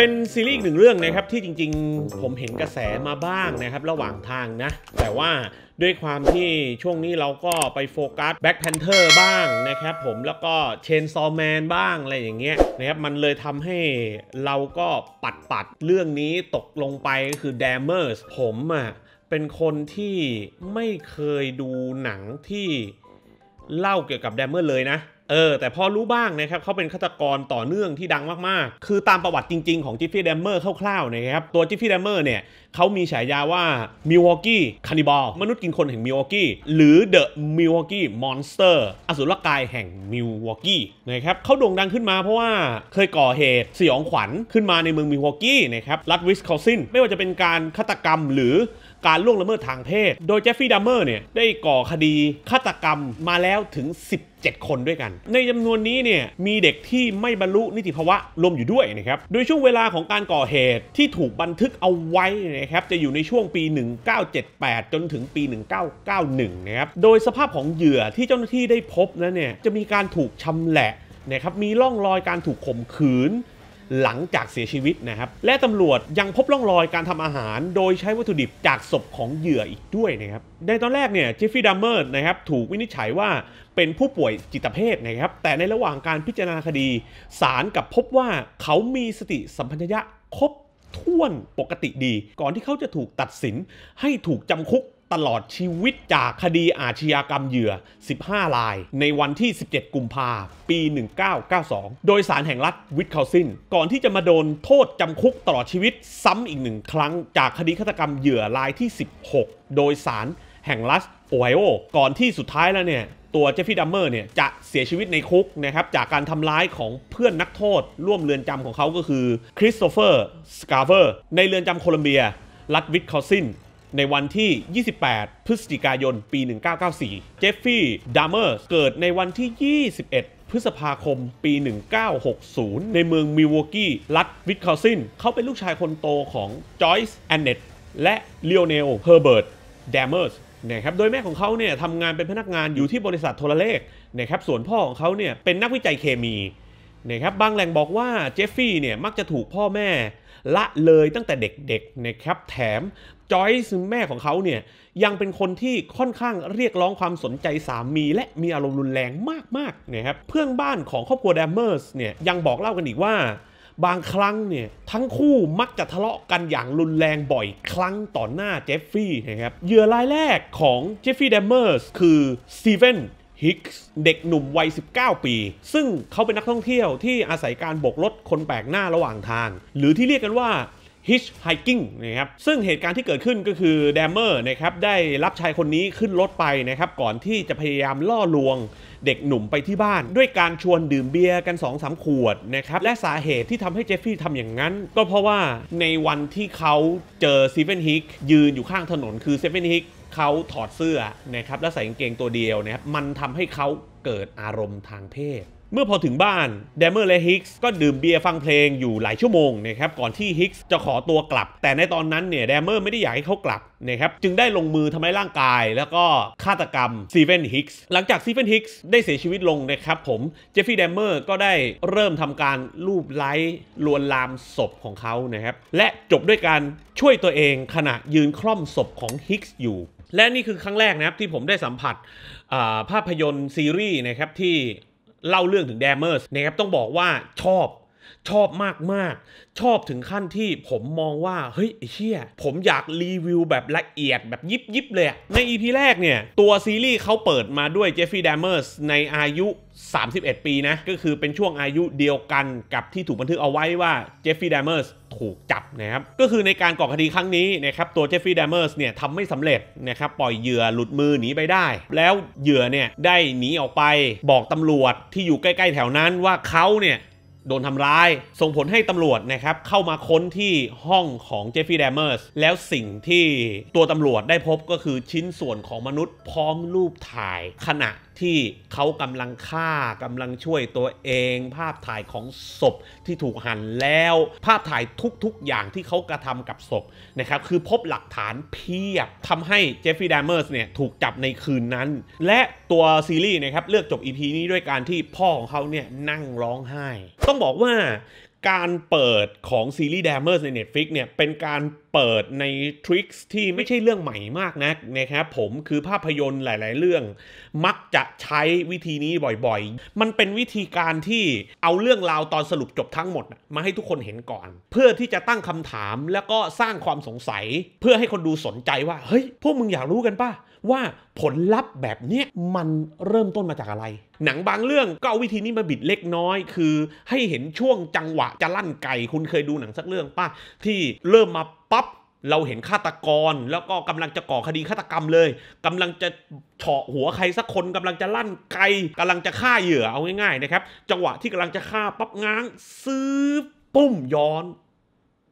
เป็นซีรีส์หนึ่งเรื่องนะครับที่จริงๆผมเห็นกระแสมาบ้างนะครับระหว่างทางนะ แต่ว่าด้วยความที่ช่วงนี้เราก็ไปโฟกัสแบ็คแพนเทอร์บ้างนะครับ ผมแล้วก็เชนซอลแมนบ้างอะไรอย่างเงี้ยนะครับมันเลยทำให้เราก็ปัดปัดเรื่องนี้ตกลงไปก็คือ d a m อร์สผมอะ่ะเป็นคนที่ไม่เคยดูหนังที่เล่าเกี่ยวกับแดมเมอร์เลยนะเออ แต่พอรู้บ้างนะครับเขาเป็นฆาตกรต่อเนื่องที่ดังมาก ๆ คือตามประวัติจริงๆของจิฟฟี่แดมเมอร์คร่าวๆนะครับ ตัวจิฟฟี่แดมเมอร์เนี่ยเขามีฉายาว่ามิวอกกี้คานิบอลมนุษย์กินคนแห่งมิวอกกี้หรือเดอะมิวอกกี้มอนสเตอร์อสุรกายแห่งมิวอกกี้นะครับเขาโด่งดังขึ้นมาเพราะว่าเคยก่อเหตุสยองขวัญขึ้นมาในเมืองมิวอกกี้นะครับรัฐวิสคอซินไม่ว่าจะเป็นการฆาตกรรมหรือการล่วงละเมิดทางเพศ โดยเจฟฟี่ดัมเมอร์เนี่ยได้ก่อคดีฆาตกรรมมาแล้วถึง 17 คนด้วยกัน ในจำนวนนี้เนี่ยมีเด็กที่ไม่บรรลุนิติภาวะ รวมอยู่ด้วยนะครับ โดยช่วงเวลาของการก่อเหตุที่ถูกบันทึกเอาไว้นะครับจะอยู่ในช่วงปี 1978 จนถึงปี 1991 นะครับ โดยสภาพของเหยื่อที่เจ้าหน้าที่ได้พบนั้นเนี่ยจะมีการถูกชำแหละนะครับมีร่องรอยการถูกข่มขืนหลังจากเสียชีวิตนะครับ และตำรวจยังพบร่องรอยการทำอาหาร โดยใช้วัตถุดิบจากศพของเหยื่ออีกด้วยนะครับ ในตอนแรกเนี่ยเจฟฟี่ดัมเมอร์นะครับถูกวินิจฉัยว่าเป็นผู้ป่วยจิตเภทนะครับ แต่ในระหว่างการพิจารณาคดีศาลกับพบว่าเขามีสติสัมปชัญญะครบถ้วนปกติดี ก่อนที่เขาจะถูกตัดสินให้ถูกจำคุกตลอดชีวิตจากคดีอาชญากรรมเหยื่อ 15ราย ในวันที่ 17 กุมภาปี 1992 โดยสารแห่งรัฐวิทคาซิน ก่อนที่จะมาโดนโทษจำคุกตลอดชีวิตซ้ำอีกหนึ่งครั้งจากคดีฆาตกรรมเหยื่อรายที่ 16 โดยสารแห่งรัฐโอไฮโอ ก่อนที่สุดท้ายแล้วเนี่ย ตัวเจฟฟี่ดัมเมอร์เนี่ย จะเสียชีวิตในคุกนะครับจากการทำร้ายของเพื่อนนักโทษร่วมเรือนจำของเขา ก็คือคริสโตเฟอร์สกาเวอร์ในเรือนจำโคลัมเบีย รัฐวิทคอซินในวันที่ 28 พฤศจิกายน ปี 1994 เจฟฟี่ดามเมอร์ เกิดในวันที่ 21 พฤษภาคมปี 1960 ในเมืองมิวอกกี้ รัฐวิสคอซิน เขาเป็นลูกชายคนโตของ จอยส์แอนเนตและเลโอเนล เฮอร์เบิร์ตดัมเมอร์สนะครับ โดยแม่ของเขาเนี่ยทำงานเป็นพนักงานอยู่ที่บริษัทโทรเลขนะครับ ส่วนพ่อของเขาเนี่ย เป็นนักวิจัยเคมี นะครับ บางแหล่งบอกว่า เจฟฟี่ เนี่ย มักจะถูกพ่อแม่ละเลยตั้งแต่เด็กๆนะครับ แถมจอยซ์แม่ของเขาเนี่ยยังเป็นคนที่ค่อนข้างเรียกร้องความสนใจสามี และมีอารมณ์รุนแรงมากๆนะครับเพื่อนบ้านของครอบครัวแดมเมอร์สเนี่ยยังบอกเล่ากันอีกว่า บางครั้งเนี่ยทั้งคู่มักจะทะเลาะกันอย่างรุนแรงบ่อยครั้งต่อหน้าเจฟฟี่นะครับเหยื่อรายแรกของเจฟฟี่แดมเมอร์สคือซีเวนฮิกส์เด็กหนุ่มวัย 19 ปี ซึ่งเขาเป็นนักท่องเที่ยวที่อาศัยการบกรถคนแปลกหน้าระหว่างทาง หรือที่เรียกกันว่า hitchhiking นะครับ ซึ่งเหตุการณ์ที่เกิดขึ้นก็คือแดมเมอร์นะครับ ได้รับชายคนนี้ขึ้นรถไปนะครับ ก่อนที่จะพยายามล่อลวงเด็กหนุ่มไปที่บ้าน ด้วยการชวนดื่มเบียร์กัน2อสขวดนะครับ และสาเหตุที่ทำให้เจฟฟี่ทำอย่างนั้น ก็เพราะว่าในวันที่เขาเจอเซเว่นฮิกยืนอยู่ข้างถนนคือเซเว่นฮิกเขาถอดเสื้อนะครับ และใส่กางเกงตัวเดียวนะครับมันทำให้เขาเกิดอารมณ์ทางเพศเมื่อพอถึงบ้านเดเมอร์และฮิกส์ก็ดื่มเบียร์ฟังเพลงอยู่หลายชั่วโมงนะครับ ก่อนที่ฮิกส์จะขอตัวกลับ แต่ในตอนนั้นเนี่ยเดเมอร์ไม่ได้อยากให้เขากลับนะครับ จึงได้ลงมือทำร้ายร่างกาย แล้วก็ฆาตกรรมซีเวนฮิกส์หลังจากซีเวนฮิกส์ได้เสียชีวิตลงนะครับผม เจฟฟี่เดเมอร์ก็ได้เริ่มทำการลูบไล้ลวนลามศพของเขานะครับและจบด้วยการช่วยตัวเองขณะยืนคล่อมศพของฮิกส์อยู่ และนี่คือครั้งแรกนะครับที่ผมได้สัมผัสภาพยนตร์ซีรีส์นะครับที่เล่าเรื่องถึงแดมเมอร์สนะครับต้องบอกว่าชอบชอบมากมากชอบถึงขั้นที่ผมมองว่า เฮ้ยเชี่ยผมอยากรีวิวแบบละเอียดแบบยิบยิบเลยในอีพีแรกเนี่ย ตัวซีรีส์เขาเปิดมาด้วยเจฟฟี่ดามเมอร์ส ในอายุ 31 ปีนะ ก็คือเป็นช่วงอายุเดียวกันกับที่ถูกบันทึกเอาไว้ว่า เจฟฟี่ดามเมอร์สถูกจับนะครับ ก็คือในการก่อคดีครั้งนี้นะครับตัวเจฟฟี่ดามเมอร์สเนี่ยทำไม่สำเร็จนะครับปล่อยเหยื่อหลุดมือหนีไปได้ แล้วเหยื่อเนี่ยได้หนีออกไปบอกตำรวจที่อยู่ใกล้ ๆแถวนั้นว่าเขาเนี่ยโดนทำร้าย ส่งผลให้ตำรวจนะครับ เข้ามาค้นที่ห้องของเจฟฟี่แดมเมอร์ส แล้วสิ่งที่ตัวตำรวจได้พบก็คือชิ้นส่วนของมนุษย์พร้อมรูปถ่ายขณะที่เขากำลังฆ่ากำลังช่วยตัวเองภาพถ่ายของศพที่ถูกหั่นแล้วภาพถ่ายทุกๆ อย่างที่เขากระทำกับศพนะครับคือพบหลักฐานเพียบทำให้เจฟฟี่ดามเมอร์สเนี่ยถูกจับในคืนนั้น และตัวซีรีส์นะครับเลือกจบ EP นี้ด้วยการที่พ่อของเขาเนี่ยนั่งร้องไห้ ต้องบอกว่าการเปิดของซีรีส์ d a m ม e r s ใน Netflix เนี่ยเป็นการเปิดในทริคที่ไม่ใช่เรื่องใหม่มากนะนะครับผมคือภาพยนตร์หลายๆเรื่อง มักจะใช้วิธีนี้บ่อยๆ มันเป็นวิธีการที่เอาเรื่องราวตอนสรุปจบทั้งหมด มาให้ทุกคนเห็นก่อน เพื่อที่จะตั้งคำถามแล้วก็สร้างความสงสัยเพื่อให้คนดูสนใจว่าเฮ้ย พวกมึงอยากรู้กันป่ะว่าผลลัพธ์แบบเนี้ยมันเริ่มต้นมาจากอะไร หนังบางเรื่องก็เอาวิธีนี้มาบิดเล็กน้อย คือ ให้เห็นช่วงจังหวะจะลั่นไก่ คุณเคยดูหนังสักเรื่องป่ะที่เริ่มมาปั๊บ เราเห็นฆาตกร แล้วก็กำลังจะก่อคดีฆาตกรรมเลย กำลังจะเฉาะหัวใครสักคน กำลังจะลั่นไก กำลังจะฆ่าเหยื่อเอาง่ายๆ นะครับ จังหวะที่กำลังจะฆ่าปั๊บง้าง ซื้อปุ้มย้อน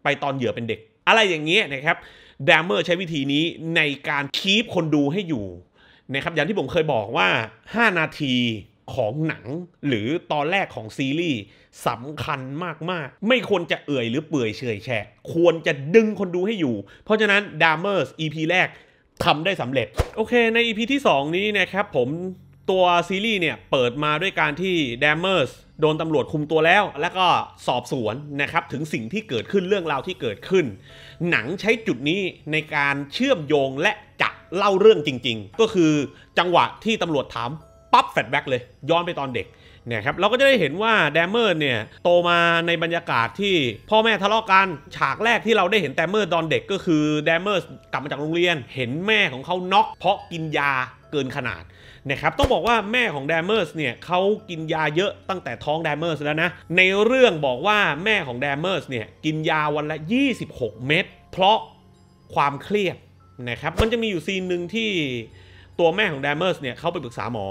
ไปตอนเหยื่อเป็นเด็ก อะไรอย่างเงี้ยนะครับดมเมอร์ใช้วิธีนี้ในการคีปคนดูให้อยู่นะครับอย่างที่ผมเคยบอกว่า 5 นาทีของหนัง หรือตอนแรกของซีรีส์สำคัญมากๆ ไม่ควรจะเอื่อยหรือเปื่อยเฉยแฉะควรจะดึงคนดูให้อยู่ เพราะฉะนั้นดามเมอร์ส EP แรกทำได้สำเร็จ โอเค ใน EP ที่ 2 นี้นะครับ ผมตัวซีรีส์เนี่ยเปิดมาด้วยการที่ดามเมอร์สโดนตำรวจคุมตัวแล้ว แล้วก็สอบสวนนะครับถึงสิ่งที่เกิดขึ้นเรื่องราวที่เกิดขึ้นหนังใช้จุดนี้ในการเชื่อมโยงและจะเล่าเรื่องจริงๆ ก็คือจังหวะที่ตำรวจถามปั๊บแฟลชแบ็กเลย ย้อนไปตอนเด็กเนี่ยครับเราก็จะได้เห็นว่าแดมเมอร์เนี่ยโตมาในบรรยากาศที่พ่อแม่ทะเลาะกัน ฉากแรกที่เราได้เห็นแดมเมอร์ตอนเด็กก็คือแดมเมอร์กลับมาจากโรงเรียนเห็นแม่ของเขาน็อกเพราะกินยาเกินขนาดนะครับต้องบอกว่าแม่ของแดมเมอร์สเนี่ยเขากินยาเยอะตั้งแต่ท้องแดมเมอร์สแล้วนะ ในเรื่องบอกว่าแม่ของแดมเมอร์สเนี่ยกินยาวันละ 26 เม็ดเพราะความเครียดนะครับมันจะมีอยู่ซีนหนึ่งที่ตัวแม่ของแดมเมอร์สเนี่ยเขาไปปรึกษาหมอ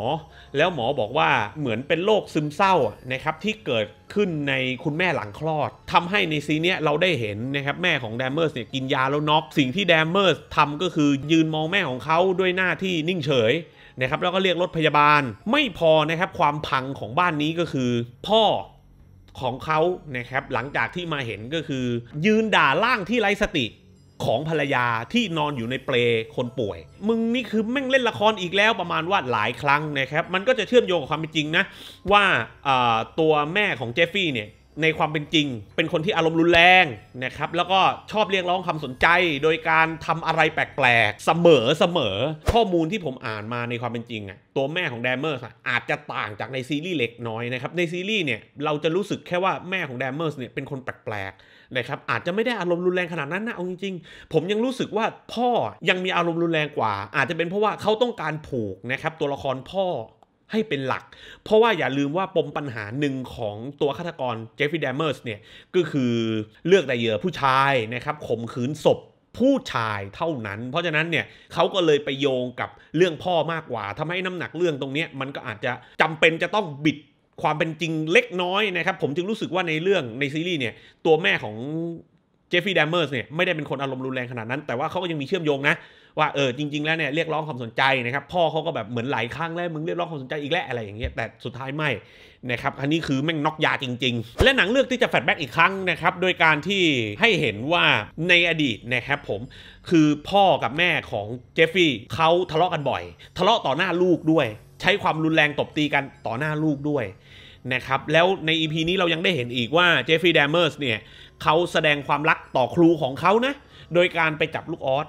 แล้วหมอบอกว่าเหมือนเป็นโรคซึมเศร้านะครับที่เกิดขึ้นในคุณแม่หลังคลอด ทำให้ในซีเนี้ยเราได้เห็นนะครับแม่ของแดมเมอร์สเนี่ยกินยาแล้วน็อกสิ่งที่แดมเมอร์สทำก็คือยืนมองแม่ของเขาด้วยหน้าที่นิ่งเฉยนะครับแล้วก็เรียกรถพยาบาลไม่พอนะครับความพังของบ้านนี้ก็คือพ่อของเขานะครับหลังจากที่มาเห็นก็คือ ยืนด่าล่างที่ไร้สติของภรรยาที่นอนอยู่ในเปลคนป่วย มึงนี่คือแม่งเล่นละครอีกแล้วประมาณว่าหลายครั้งนะครับมันก็จะเชื่อมโยงกับความเป็นจริงนะ ว่าตัวแม่ของเจฟฟี่เนี่ยในความเป็นจริงเป็นคนที่อารมณ์รุนแรงนะครับแล้วก็ชอบเรียกร้องความสนใจโดยการทำอะไรแปลกๆเสมอเสมอข้อมูลที่ผมอ่านมาในความเป็นจริงอะตัวแม่ของแดมเมอร์สอาจจะต่างจากในซีรีส์เล็กน้อยนะครับในซีรีส์เนี่ยเราจะรู้สึกแค่ว่าแม่ของแดมเมอร์สเนี่ยเป็นคนแปลกๆนะครับอาจจะไม่ได้อารมณ์รุนแรงขนาดนั้นนะเอาจริงๆ ผมยังรู้สึกว่าพ่อยังมีอารมณ์รุนแรงกว่า อาจจะเป็นเพราะว่าเขาต้องการผูกนะครับตัวละครพ่อให้เป็นหลัก เพราะว่าอย่าลืมว่าปมปัญหาหนึ่งของตัวฆาตกรเจฟฟี่เดมเมอร์สเนี่ย ก็คือเลือกแต่เหยื่อผู้ชายนะครับข่มขืนศพผู้ชายเท่านั้น เพราะฉะนั้นเนี่ยเขาก็เลยไปโยงกับเรื่องพ่อมากกว่า ทำให้น้ำหนักเรื่องตรงนี้มันก็อาจจะจำเป็นจะต้องบิดความเป็นจริงเล็กน้อยนะครับ ผมจึงรู้สึกว่าในเรื่องในซีรีส์เนี่ยตัวแม่ของเจฟฟี่เดมเมอร์สเนี่ยไม่ได้เป็นคนอารมณ์รุนแรงขนาดนั้น แต่ว่าเขาก็ยังมีเชื่อมโยงนะว่าเออจริงๆ แล้วเนี่ยเรียกร้องความสนใจนะครับพ่อเขาก็แบบเหมือนหลายครั้ง แล้วมึงเรียกร้องความสนใจอีกแล้วอะไรอย่างเงี้ยแต่สุดท้ายไม่นะครับอันนี้คือแม่งนอกยาจริงๆ และหนังเลือกที่จะแฟลชแบ็กอีกครั้งนะครับโดยการที่ให้เห็นว่าในอดีตนะครับผมคือพ่อกับแม่ของเจฟฟี่เขาทะเลาะกันบ่อยทะเลาะต่อหน้าลูกด้วย ใช้ความรุนแรงตบตีกันต่อหน้าลูกด้วยนะครับแล้วในอีพีนี้เรายังได้เห็นอีกว่าเจฟฟี่เดมเมอร์สเนี่ยเขาแสดงความรักต่อครูของเขานะโดยการไปจับลูกออส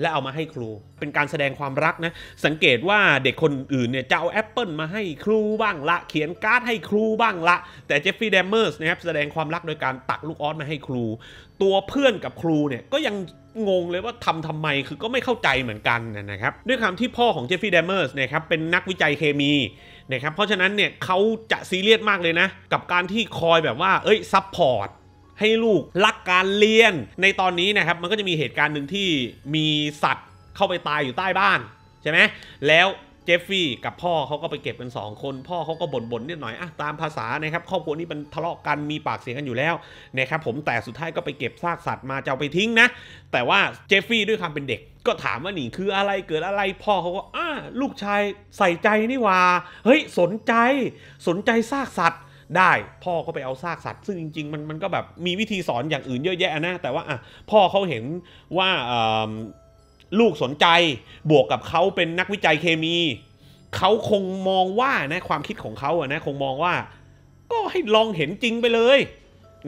และเอามาให้ครู เป็นการแสดงความรักนะสังเกตว่าเด็กคนอื่นเนี่ยจะเอาแอปเปิลมาให้ครูบ้างละ เขียนการ์ดให้ครูบ้างละ แต่เจฟฟี่เดมเมอร์สนะครับแสดงความรักโดยการตักลูกออสมาให้ครู ตัวเพื่อนกับครูเนี่ยก็ยังงงเลยว่าทำทำไมคือก็ไม่เข้าใจเหมือนกันนะครับด้วยความที่พ่อของเจฟฟี่เดมเมอร์สนะครับเป็นนักวิจัยเคมีนะครับเพราะฉะนั้นเนี่ยเขาจะซีเรียสมากเลยนะ กับการที่คอยแบบว่าเอ้ยซัพพอร์ตให้ลูกรักการเรียนในตอนนี้นะครับมันก็จะมีเหตุการณ์หนึ่งที่มีสัตว์เข้าไปตายอยู่ใต้บ้าน ใช่ไหมแล้ว เจฟฟี่กับพ่อเขาก็ไปเก็บกัน 2 คน พ่อเขาก็บ่นๆนิดหน่อยอะตามภาษานะครับครอบครัวนี้มันทะเลาะกันมีปากเสียงกันอยู่แล้ว นะครับผมแต่สุดท้ายก็ไปเก็บซากสัตว์มาจะเอาไปทิ้งนะ แต่ว่า เจฟฟี่ด้วยความเป็นเด็กก็ถามว่านี่คืออะไรเกิดอะไรพ่อเขาก็อ้าลูกชายใส่ใจนี่ว่าเฮ้ยสนใจสนใจซากสัตว์ได้พ่อก็ไปเอาซากสัตว์ซึ่งจริง ๆ มันมันก็แบบมีวิธีสอนอย่างอื่นเยอะแยะนะแต่ว่าอ่ะพ่อเขาเห็นว่าลูกสนใจบวกกับเขาเป็นนักวิจัยเคมีเขาคงมองว่านะความคิดของเขาอะนะคงมองว่า ก็ให้ลองเห็นจริงไปเลย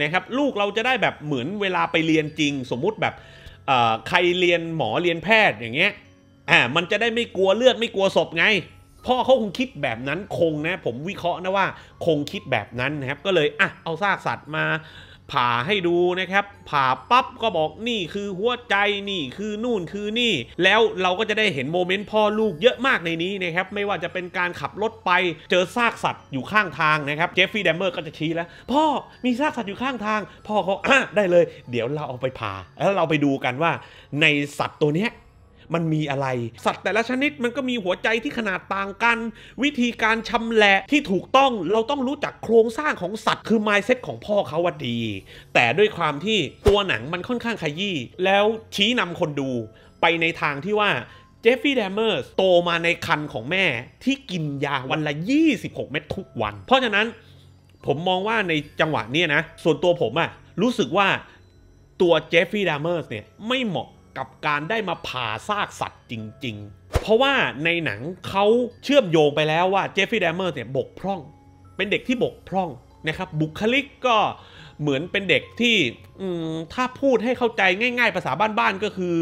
นะครับ ลูกเราจะได้แบบเหมือนเวลาไปเรียนจริง สมมุติแบบใครเรียนหมอเรียนแพทย์อย่างเงี้ยอ่ามันจะได้ไม่กลัวเลือดไม่กลัวศพไงพ่อเขาคงคิดแบบนั้นคงนะผมวิเคราะห์นะว่าคงคิดแบบนั้นนะครับก็เลยอ่ะเอาซากสัตว์มา ผ่าให้ดูนะครับ ผ่าปั๊บก็บอกนี่คือหัวใจนี่คือนู่นคือนี่แล้วเราก็จะได้เห็นโมเมนต์พ่อลูกเยอะมากในนี้นะครับไม่ว่าจะเป็นการขับรถไปเจอซากสัตว์อยู่ข้างทางนะครับเจฟฟี่แดมเมอร์ก็จะชี้แล้วพ่อมีซากสัตว์อยู่ข้างทางพ่อเขาได้เลยเดี๋ยวเราเอาไปผ่าแล้วเราไปดูกันว่าในสัตว์ตัวเนี้ยมันมีอะไร สัตว์แต่ละชนิดมันก็มีหัวใจที่ขนาดต่างกัน วิธีการชำแหละที่ถูกต้องเราต้องรู้จักโครงสร้างของสัตว์คือไมเซ็ตของพ่อเขาว่าดี แต่ด้วยความที่ตัวหนังมันค่อนข้างขยี้ แล้วชี้นำคนดู ไปในทางที่ว่า เจฟฟี่แดมเมอร์ส โตมาในคันของแม่ที่กินยาวันละ 26 เม็ดทุกวัน เพราะฉะนั้นผมมองว่าในจังหวะนี้นะส่วนตัวผมอะรู้สึกว่าตัวเจฟฟี่ดดมเมอร์สเนี่ยไม่เหมาะกับการได้มาผ่าซากสัตว์จริงๆ เพราะว่าในหนังเขาเชื่อมโยงไปแล้วว่าเจฟฟี่แดมเมอร์เนี่ยบกพร่อง เป็นเด็กที่บกพร่องนะครับ บุคลิกก็เหมือนเป็นเด็กที่ถ้าพูดให้เข้าใจง่าย ๆ ภาษาบ้าน ๆ ก็คือ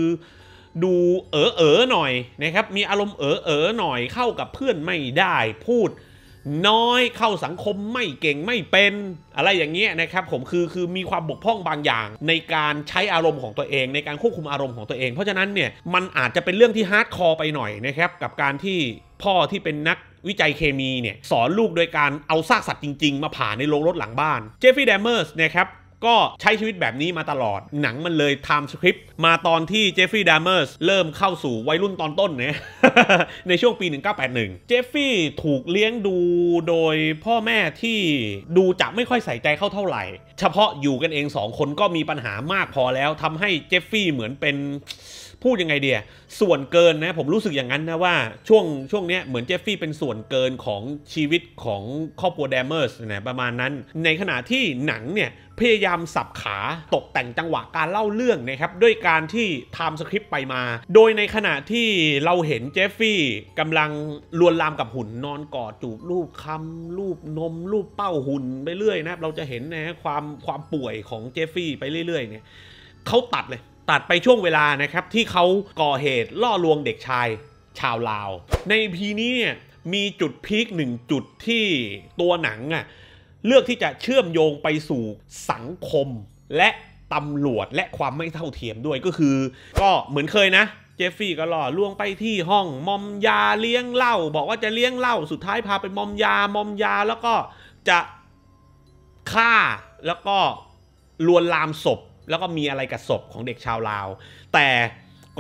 ดูเออเออหน่อยนะครับ มีอารมณ์เออเออหน่อยเข้ากับเพื่อนไม่ได้พูดน้อยเข้าสังคมไม่เก่งไม่เป็น อะไรอย่างเงี้ยนะครับผมคือคือมีความบกพร่องบางอย่าง ในการใช้อารมณ์ของตัวเองในการควบคุมอารมณ์ของตัวเอง เพราะฉะนั้นเนี่ยมันอาจจะเป็นเรื่องที่ฮาร์ดคอร์ไปหน่อยนะครับ กับการที่พ่อที่เป็นนักวิจัยเคมีเนี่ย สอนลูกโดยการเอาซากสัตว์จริงๆ มาผ่าในโรงรถหลังบ้านเจฟฟี่เดมเมอร์สนะครับก็ใช้ชีวิตแบบนี้มาตลอด หนังมันเลยไทม์สคริปต์มาตอนที่เจฟฟรีย์ดามเมอร์สเริ่มเข้าสู่วัยรุ่นตอนต้นเนี่ยในช่วงปี 1981 เจฟฟี่ถูกเลี้ยงดูโดยพ่อแม่ที่ดูจะไม่ค่อยใส่ใจเข้าเท่าไหร่ เฉพาะอยู่กันเองสองคนก็มีปัญหามากพอแล้วทำให้เจฟฟี่เหมือนเป็นพูดยังไงเดียส่วนเกินนะผมรู้สึกอย่างนั้นนะว่าช่วงช่วงเนี้ยเหมือนเจฟฟี่เป็นส่วนเกินของชีวิตของครอบครัวแดมเมอร์สนะประมาณนั้น ในขณะที่หนังเนี่ย พยายามสับขาตกแต่งจังหวะการเล่าเรื่องนะครับด้วยการที่ไทม์สคริปต์ไปมา โดยในขณะที่เราเห็นเจฟฟี่กำลังลวนลามกับหุ่นนอนกอด จูบรูปคำรูปนมรูปเป้าหุ่นไปเรื่อยนะครับเราจะเห็นนะความความป่วยของเจฟฟี่ไปเรื่อยๆ เนี่ยเขาตัดเลยตัดไปช่วงเวลานะครับ ที่เขาก่อเหตุล่อลวงเด็กชายชาวลาว ในพีนี้มีจุดพีคหนึ่งจุดที่ตัวหนังอะเลือกที่จะเชื่อมโยงไปสู่สังคมและตำรวจและความไม่เท่าเทียมด้วยก็คือ ก็เหมือนเคยนะเจฟฟี่ก็ล่อลวงไปที่ห้องมอมยาเลี้ยงเหล้าบอกว่าจะเลี้ยงเหล้าสุดท้ายพาไปมอมยา มอมยาแล้วก็จะฆ่าแล้วก็ลวนลามศพแล้วก็มีอะไรกับศพของเด็กชาวลาว แต่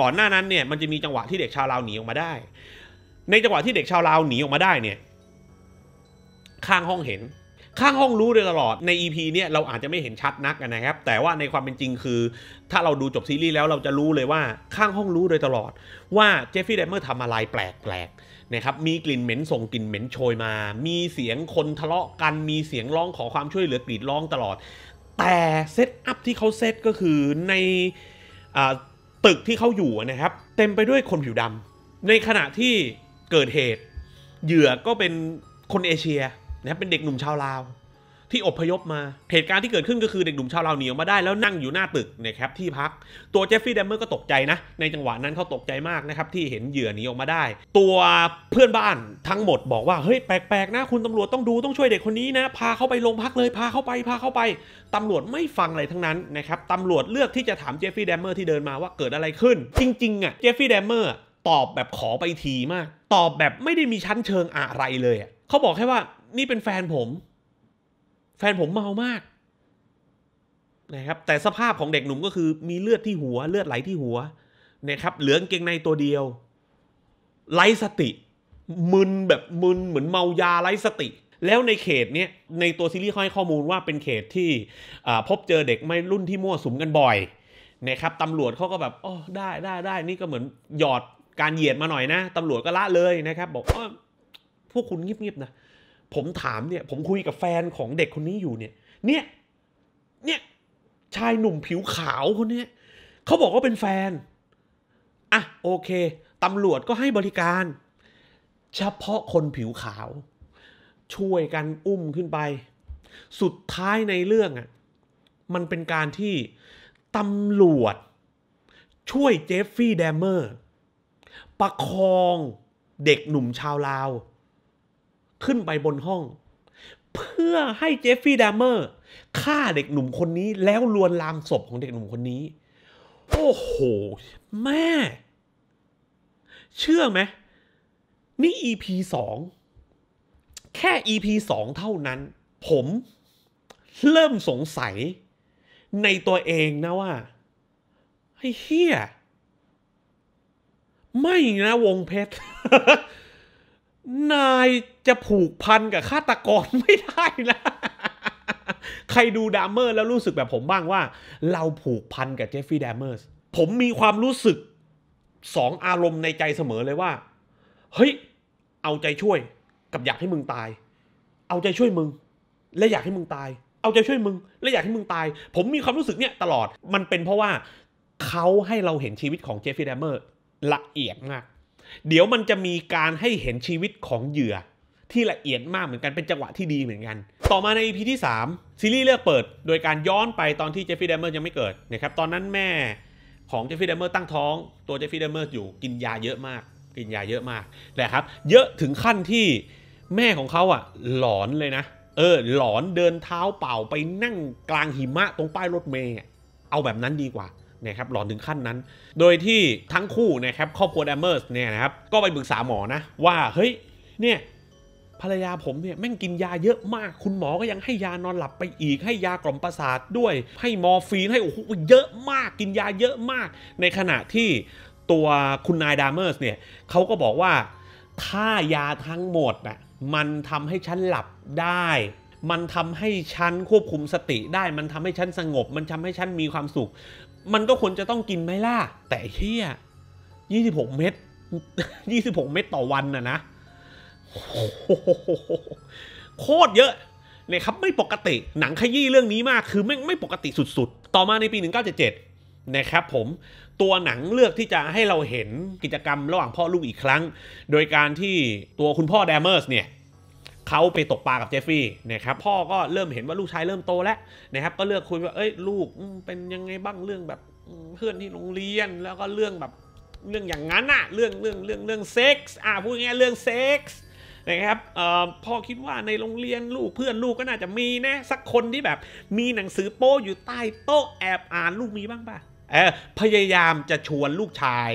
ก่อนหน้านั้นเนี่ย มันจะมีจังหวะที่เด็กชาวลาวหนีออกมาได้ ในจังหวะที่เด็กชาวลาวหนีออกมาได้เนี่ย ข้างห้องเห็น ข้างห้องรู้โดยตลอด ใน EP เนี่ยเราอาจจะไม่เห็นชัดนักนะครับ แต่ว่าในความเป็นจริงคือ ถ้าเราดูจบซีรีส์แล้วเราจะรู้เลยว่าข้างห้องรู้โดยตลอด ว่าเจฟฟี่ไดเมอร์ทำอะไรแปลกๆนะครับ มีกลิ่นเหม็นส่งกลิ่นเหม็นโชยมา มีเสียงคนทะเลาะกัน มีเสียงร้องขอความช่วยเหลือกรีดร้องตลอดแต่เซตอัพที่เขาเซตก็คือในตึกที่เขาอยู่นะครับ เต็มไปด้วยคนผิวดำในขณะที่เกิดเหตุ เหยื่อก็เป็นคนเอเชียนะครับเป็นเด็กหนุ่มชาวลาวที่อพยพมา เหตุการณ์ที่เกิดขึ้นก็คือเด็กหนุ่มชาวลาวเหนียวมาได้แล้วนั่งอยู่หน้าตึกนะครับที่พัก ตัวเจฟฟี่เดมเมอร์ก็ตกใจนะ ในจังหวะนั้นเขาตกใจมากนะครับ ที่เห็นเหยื่อหนีออกมาได้ ตัวเพื่อนบ้านทั้งหมดบอกว่าเฮ้ยแปลกๆนะ คุณตำรวจต้องดูต้องช่วยเด็กคนนี้นะ พาเขาไปโรงพักเลย พาเขาไปพาเขาไป ตำรวจไม่ฟังอะไรทั้งนั้นนะครับตำรวจเลือกที่จะถามเจฟฟี่เดมเมอร์ที่เดินมาว่าเกิดอะไรขึ้น จริง ๆอ่ะเจฟฟี่เดมเมอร์ตอบแบบขอไปทีมาก ตอบแบบไม่ได้มีชั้นเชิงอะไรเลยเขาบอกแค่ว่านี่เป็นแฟนผมแฟนผมเมามาก นะครับ แต่สภาพของเด็กหนุ่มก็คือ มีเลือดที่หัว เลือดไหลที่หัวนะครับ เหลืองเกงในตัวเดียวไร้สติ มึนแบบมึนเหมือนเมายาไร้สติ แล้วในเขตเนี้ยในตัวซีรีส์เขาให้ข้อมูลว่าเป็นเขตที่พบเจอเด็กไม่รุ่นที่มั่วสุมกันบ่อย นะครับตำรวจเขาก็แบบอ๋อได้ได้ได้นี่ก็เหมือนหยอดการเหยียดมาหน่อยนะตำรวจก็ละเลยนะครับ บอกว่าพวกคุณเงียบๆนะผมถามเนี่ยผมคุยกับแฟนของเด็กคนนี้อยู่เนี่ยเนี่ยเนี่ยชายหนุ่มผิวขาวคนนี้เขาบอกว่าเป็นแฟนอ่ะโอเคตำรวจก็ให้บริการ เฉพาะคนผิวขาว ช่วยกันอุ้มขึ้นไป สุดท้ายในเรื่องอ่ะมันเป็นการที่ตำรวจช่วยเจฟฟี่แดมเมอร์ประคองเด็กหนุ่มชาวลาวขึ้นไปบนห้อง เพื่อให้เจฟฟี่ดามเมอร์ฆ่าเด็กหนุ่มคนนี้แล้วลวนลามศพของเด็กหนุ่มคนนี้ โอ้โห แม่ เชื่อไหม นี่ EP สองแค่ EP สองเท่านั้น ผม เริ่มสงสัย ในตัวเองนะว่า ไอ้เฮียไม่นะวงเพชรนายจะผูกพันกับฆาตกรไม่ได้นะ ใครดูดามเมอร์ แล้วรู้สึกแบบผมบ้างว่า เราผูกพันกับเจฟฟี่ดามเมอร์ ผมมีความรู้สึกสองอารมณ์ในใจเสมอเลยว่าเฮ้ย เอาใจช่วยกับอยากให้มึงตาย เอาใจช่วยมึงและอยากให้มึงตาย เอาใจช่วยมึงและอยากให้มึงตาย ผมมีความรู้สึกเนี้ยตลอดมันเป็นเพราะว่า เขาให้เราเห็นชีวิตของเจฟฟี่ดามเมอร์ละเอียดมากเดี๋ยวมันจะมีการให้เห็นชีวิตของเหยื่อที่ละเอียดมากเหมือนกันเป็นจังหวะที่ดีเหมือนกัน ต่อมาใน EP ที่ 3 ซีรีส์เลือกเปิด โดยการย้อนไปตอนที่เจฟฟี่เดมเมอร์ยังไม่เกิดนะครับตอนนั้นแม่ของเจฟฟี่เดมเมอร์ตั้งท้องตัวเจฟฟี่เดมเมอร์อยู่กินยาเยอะมาก กินยาเยอะมากแหละครับ เยอะถึงขั้นที่แม่ของเขาอ่ะหลอนเลยนะเออหลอนเดินเท้าเปล่าไปนั่งกลางหิมะตรงป้ายรถเมย์เอาแบบนั้นดีกว่านะครับหลอนถึงขั้นนั้น โดยที่ทั้งคู่นะครับครอบครัวแอมเมอร์สเนี่ยนะครับ ก็ไปปรึกษาหมอนะว่าเฮ้ยเนี่ยภรรยาผมเนี่ยแม่งกินยาเยอะมาก คุณหมอก็ยังให้ยานอนหลับไปอีกให้ยากล่อมประสาทด้วย ให้มอร์ฟีนให้ โอ้โหเยอะมากกินยาเยอะมาก ในขณะที่ตัวคุณนายดามเมอร์สเนี่ยเขาก็บอกว่าถ้ายาทั้งหมดน่ะมันทำให้ฉันหลับได้ มันทำให้ฉันควบคุมสติได้ มันทำให้ฉันสงบ มันทำให้ฉันมีความสุขมันก็ควรจะต้องกินไหมล่ะ แต่เฮียยี่สิบหกเม็ดยี่สิบหกเม็ดต่อวันน่ะนะ โคตรเยอะเนี่ยครับไม่ปกติหนังขยี้เรื่องนี้มากคือไม่ไม่ปกติสุดๆ ต่อมาในปี 1977นะครับ ผมตัวหนังเลือกที่จะให้เราเห็นกิจกรรมระหว่างพ่อลูกอีกครั้ง โดยการที่ตัวคุณพ่อแดมเมอร์สเนี่ยเขาไปตกปลากับเจฟฟี่นะครับพ่อก็เริ่มเห็นว่าลูกชายเริ่มโตแล้วนะครับก็เลือกคุยว่า เอ้ยลูกเป็นยังไงบ้างเรื่องแบบเพื่อนที่โรงเรียน แล้วก็เรื่องแบบเรื่องอย่างนั้นอะเรื่องเรื่องเรื่องเรื่องเซ็กส์อ่ะพูดง่ายเรื่องเซ็กส์นะครับพ่อคิดว่าในโรงเรียนลูกเพื่อนลูกก็น่าจะมีนะสักคนที่แบบมีหนังสือโป้อยู่ใต้โต๊ะแอบอ่านลูกมีบ้างปะเออพยายามจะชวนลูกชาย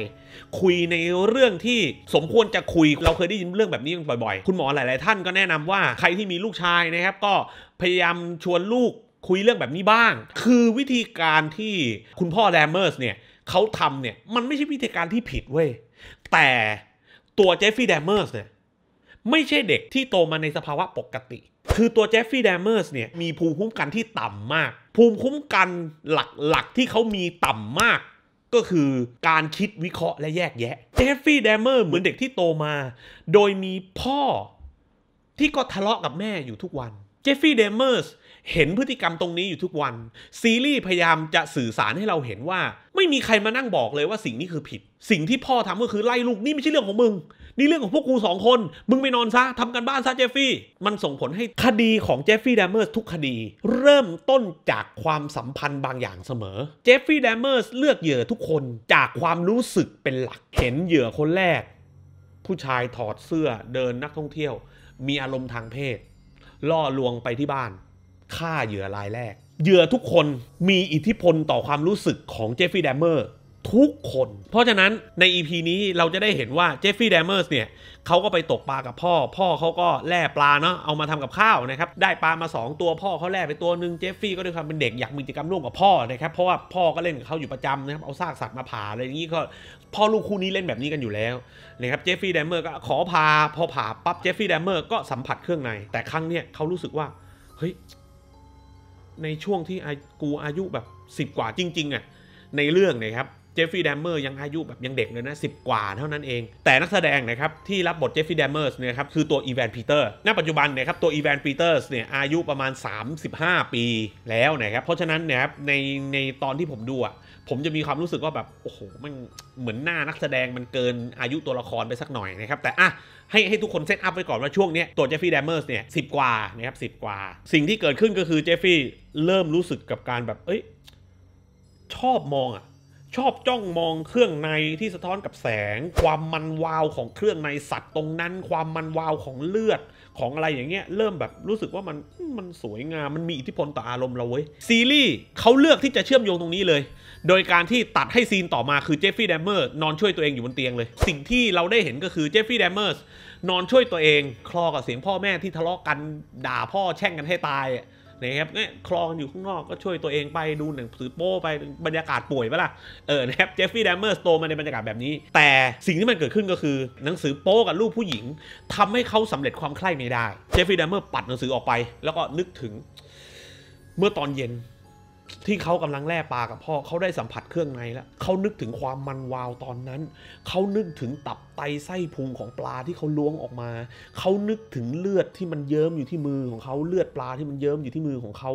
คุยในเรื่องที่สมควรจะคุยเราเคยได้ยินเรื่องแบบนี้บ่อยๆ คุณหมอหลายๆ ท่านก็แนะนำว่าใครที่มีลูกชายนะครับ ก็พยายามชวนลูกคุยเรื่องแบบนี้บ้างคือวิธีการที่คุณพ่อแดมเมอร์สเนี่ยเขาทำเนี่ยมันไม่ใช่วิธีการที่ผิดเว้ยแต่ตัวเจฟฟี่แดมเมอร์สเนี่ยไม่ใช่เด็กที่โตมาในสภาวะปกติ คือตัวเจฟฟี่แดมเมอร์สเนี่ยมีภูมิคุ้มกันที่ต่ำมาก ภูมิคุ้มกันหลักๆ ที่เขามีต่ำมากก็คือการคิดวิเคราะห์และแยกแยะเจฟฟี่เดมเมอร์เหมือนเด็กที่โตมา โดยมีพ่อ ที่ก็ทะเลาะกับแม่อยู่ทุกวันเจฟฟี่เดมเมอร์เห็นพฤติกรรมตรงนี้อยู่ทุกวัน ซีรีส์พยายามจะสื่อสารให้เราเห็นว่า ไม่มีใครมานั่งบอกเลยว่าสิ่งนี้คือผิด สิ่งที่พ่อทำก็คือไล่ลูกนี่ไม่ใช่เรื่องของมึงนี่เรื่องของพวกกูสองคน มึงไปนอนซะ ทำกันบ้านซะเจฟฟี่ มันส่งผลให้คดีของเจฟฟี่แดมเมอร์สทุกคดีเริ่มต้นจากความสัมพันธ์บางอย่างเสมอ เจฟฟี่แดมเมอร์สเลือกเหยื่อทุกคนจากความรู้สึกเป็นหลัก เห็นเหยื่อคนแรก ผู้ชายถอดเสื้อเดินนักท่องเที่ยว มีอารมณ์ทางเพศ ล่อลวงไปที่บ้านฆ่าเหยื่อรายแรกเหยื่อทุกคนมีอิทธิพลต่อความรู้สึกของเจฟฟี่แดมเมอร์ทุกคน เพราะฉะนั้นใน EP นี้เราจะได้เห็นว่าเจฟฟี่เดมเมอร์สเนี่ยเขาก็ไปตกปลากับพ่อ พ่อเขาก็แล่ปลาเนาะเอามาทำกับข้าวนะครับได้ปลามา 2 ตัวพ่อเขาแล่ไปตัวหนึ่งเจฟฟี่ก็ด้วยความเป็นเด็กอยากมีกิจกรรมร่วมกับพ่อนะครับเพราะว่าพ่อก็เล่นกับเขาอยู่ประจำนะครับเอาซากสัตว์มาผ่าอะไรอย่างนี้ก็ พ่อลูกคู่นี้เล่นแบบนี้กันอยู่แล้ว นะครับเจฟฟี่เดมเมอร์ก็ขอพาพอผ่าปั๊บเจฟฟี่เดมเมอร์ก็สัมผัสเครื่องใน แต่ครั้งเนี้ยเขารู้สึกว่าเฮ้ยในช่วงที่กูอายุแบบ 10 กว่าจริงๆอะในเรื่องนะครับจฟฟี่แดมเมอร์ยังอายุแบบ ยังเด็กเลยนะสิกว่าเท่านั้นเอง แต่นักแสดงนะครับที่รับบทเจฟฟี่แดมเมอร์สเนี่ยครับคือตัวอีแวนพีเตอร์ณปัจจุบันเนี่ยครับตัวอีแวนพีเตอร์สเนี่ยอายุประมาณ 35 ปีแล้วนะครับเพราะฉะนั้นนะครับในในตอนที่ผมดูอ่ะผมจะมีความรู้สึกว่าแบบโอ้โหมันเหมือนหน้านักแสดงมันเกินอายุตัวละครไปสักหน่อยนะครับ แต่อ่ะให้ให้ทุกคนเซตอัพไว้ก่อนว่าช่วงนี้ตัวเจฟฟี่แดมเมอร์สเนี่ยสิกว่านะครับสิกว่า สิ่งที่เกิดขึ้นก็คือเจฟฟี่เริ่มรู้สึกกับการแบบเอ้ยชอบมองอะชอบจ้องมองเครื่องในที่สะท้อนกับแสง ความมันวาวของเครื่องในสัตว์ตรงนั้น ความมันวาวของเลือดของอะไรอย่างเงี้ย เริ่มแบบรู้สึกว่ามันมันสวยงามมันมีอิทธิพลต่ออารมณ์เราเว้ยซีรีส์เขาเลือกที่จะเชื่อมโยงตรงนี้เลยโดยการที่ตัดให้ซีนต่อมาคือเจฟฟี่แดมเมอร์นอนช่วยตัวเองอยู่บนเตียงเลย สิ่งที่เราได้เห็นก็คือเจฟฟี่แดมเมอร์นอนช่วยตัวเอง คลอ กับเสียงพ่อแม่ที่ทะเลาะกันด่าพ่อแช่งกันให้ตายอ่ะนะครับเนี่ยคลองอยู่ข้างนอกก็ช่วยตัวเองไปดูหนังสือโป้ไป บรรยากาศป่วยปะล่ะเออนะครับเจฟฟี่แดมเมอร์สโตมาในบรรยากาศแบบนี้แต่สิ่งที่มันเกิดขึ้นก็คือหนังสือโป้กับรูปผู้หญิง ทำให้เขาสำเร็จความใคร่ไม่ได้เจฟฟี่แดมเมอร์ปัดหนังสือออกไปแล้วก็นึกถึง เมื่อตอนเย็นที่เขากำลังแล่ปลากับพ่อเขาได้สัมผัสเครื่องในแล้วเขานึกถึงความมันวาวตอนนั้น เขานึกถึงตับไตไส้พุงของปลาที่เขาล้วงออกมา เขานึกถึงเลือดที่มันเยิ้มอยู่ที่มือ ของเขาเลือดปลาที่มันเยิ้มอยู่ที่มือของเขา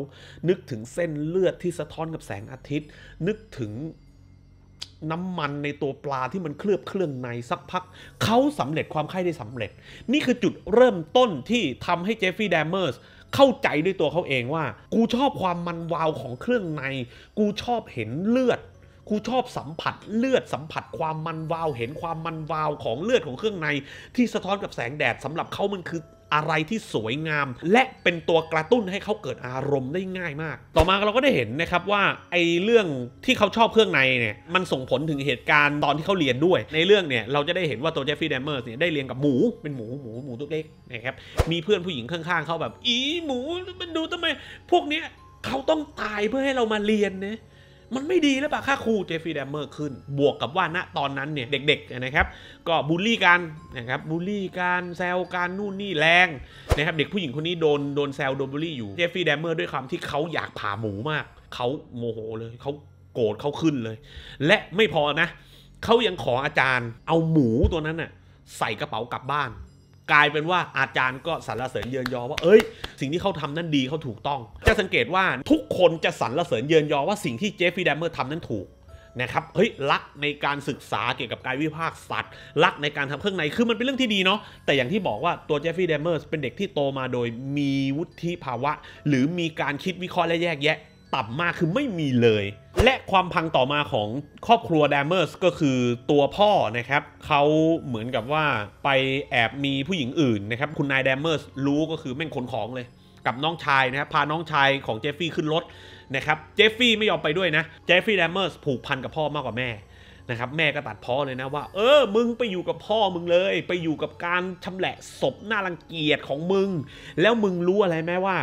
นึกถึงเส้นเลือดที่สะท้อนกับแสงอาทิตย์ นึกถึงน้ำมันในตัวปลาที่มันเคลือบเครื่องในสักพัก เขาสำเร็จความไข้ได้สำเร็จ นี่คือจุดเริ่มต้นที่ทำให้เจฟฟี่แดมเมอร์สเข้าใจด้วยตัวเขาเองว่า กูชอบความมันวาวของเครื่องใน กูชอบเห็นเลือด กูชอบสัมผัสเลือดสัมผัสความมันวาวเห็นความมันวาวของเลือดของเครื่องใน ที่สะท้อนกับแสงแดดสำหรับเขามันคืออะไรที่สวยงามและเป็นตัวกระตุ้นให้เขาเกิดอารมณ์ได้ง่ายมาก ต่อมาเราก็ได้เห็นนะครับว่าไอ้เรื่องที่เขาชอบเครื่องในเนี่ยมันส่งผลถึงเหตุการณ์ตอนที่เขาเรียนด้วย ในเรื่องเนี่ย เราจะได้เห็นว่าตัวเจฟฟี่แดมเมอร์เนี่ยได้เรียนกับหมู เป็นหมูหมูหมูตัวเล็กนะครับมีเพื่อนผู้หญิงข้างๆเขาแบบ อีหมูมันดูทำไมพวกเนี้ยเขาต้องตายเพื่อให้เรามาเรียนเนี่ยมันไม่ดีแล้วปะค่าครูเจฟฟี่แดมเมอร์ขึ้น บวกกับว่าณตอนนั้นเนี่ย เด็กๆนะครับก็บูลลี่กันนะครับบูลลี่กันแซวการนู่นนี่แรงนะครับเด็กผู้หญิงคนนี้โดนโดนแซวโดนบูลลี่อยู่ เจฟฟี่แดมเมอร์ด้วยความที่เขาอยากผ่าหมูมาก เขาโมโหเลย เขาโกรธเขาขึ้นเลย และไม่พอนะ เขายังขออาจารย์เอาหมูตัวนั้นน่ะใส่กระเป๋ากลับบ้านกลายเป็นว่าอาจารย์ก็สรรเสริญเยินยอว่า เอ้ย สิ่งที่เขาทำนั้นดีเขาถูกต้อง จะสังเกตว่าทุกคนจะสรรเสริญเยินยอ ว่าสิ่งที่เจฟฟี่แดมเมอร์ทำนั้นถูกนะครับ เฮ้ย รักในการศึกษาเกี่ยวกับกายวิภาคสัตว์ รักในการทำเครื่องใน คือมันเป็นเรื่องที่ดีเนาะ แต่อย่างที่บอกว่าตัวเจฟฟี่เดมเมอร์เป็นเด็กที่โตมาโดยมีวุฒิภาวะ หรือมีการคิดวิเคราะห์และแยกแยะต่ำมากคือไม่มีเลย และความพังต่อมาของครอบครัวดมเมอร์สก็คือตัวพ่อนะครับเขาเหมือนกับว่าไปแอบมีผู้หญิงอื่นนะครับคุณนายดมเมอร์สรู้ก็คือแม่งขนของเลย กับน้องชายนะครับพาน้องชายของเจฟฟี่ขึ้นรถนะครับเจฟฟี่ไม่ยอมไปด้วยนะเจฟฟี่แดมเมอร์สผูกพันกับพ่อมากกว่าแม่นะครับ แม่ก็ตัดพ้อเลยนะว่าเออมึงไปอยู่กับพ่อมึงเลย ไปอยู่กับการชำแหละศพหน้ารังเกียจของมึง แล้วมึงรู้อะไรไหมว่า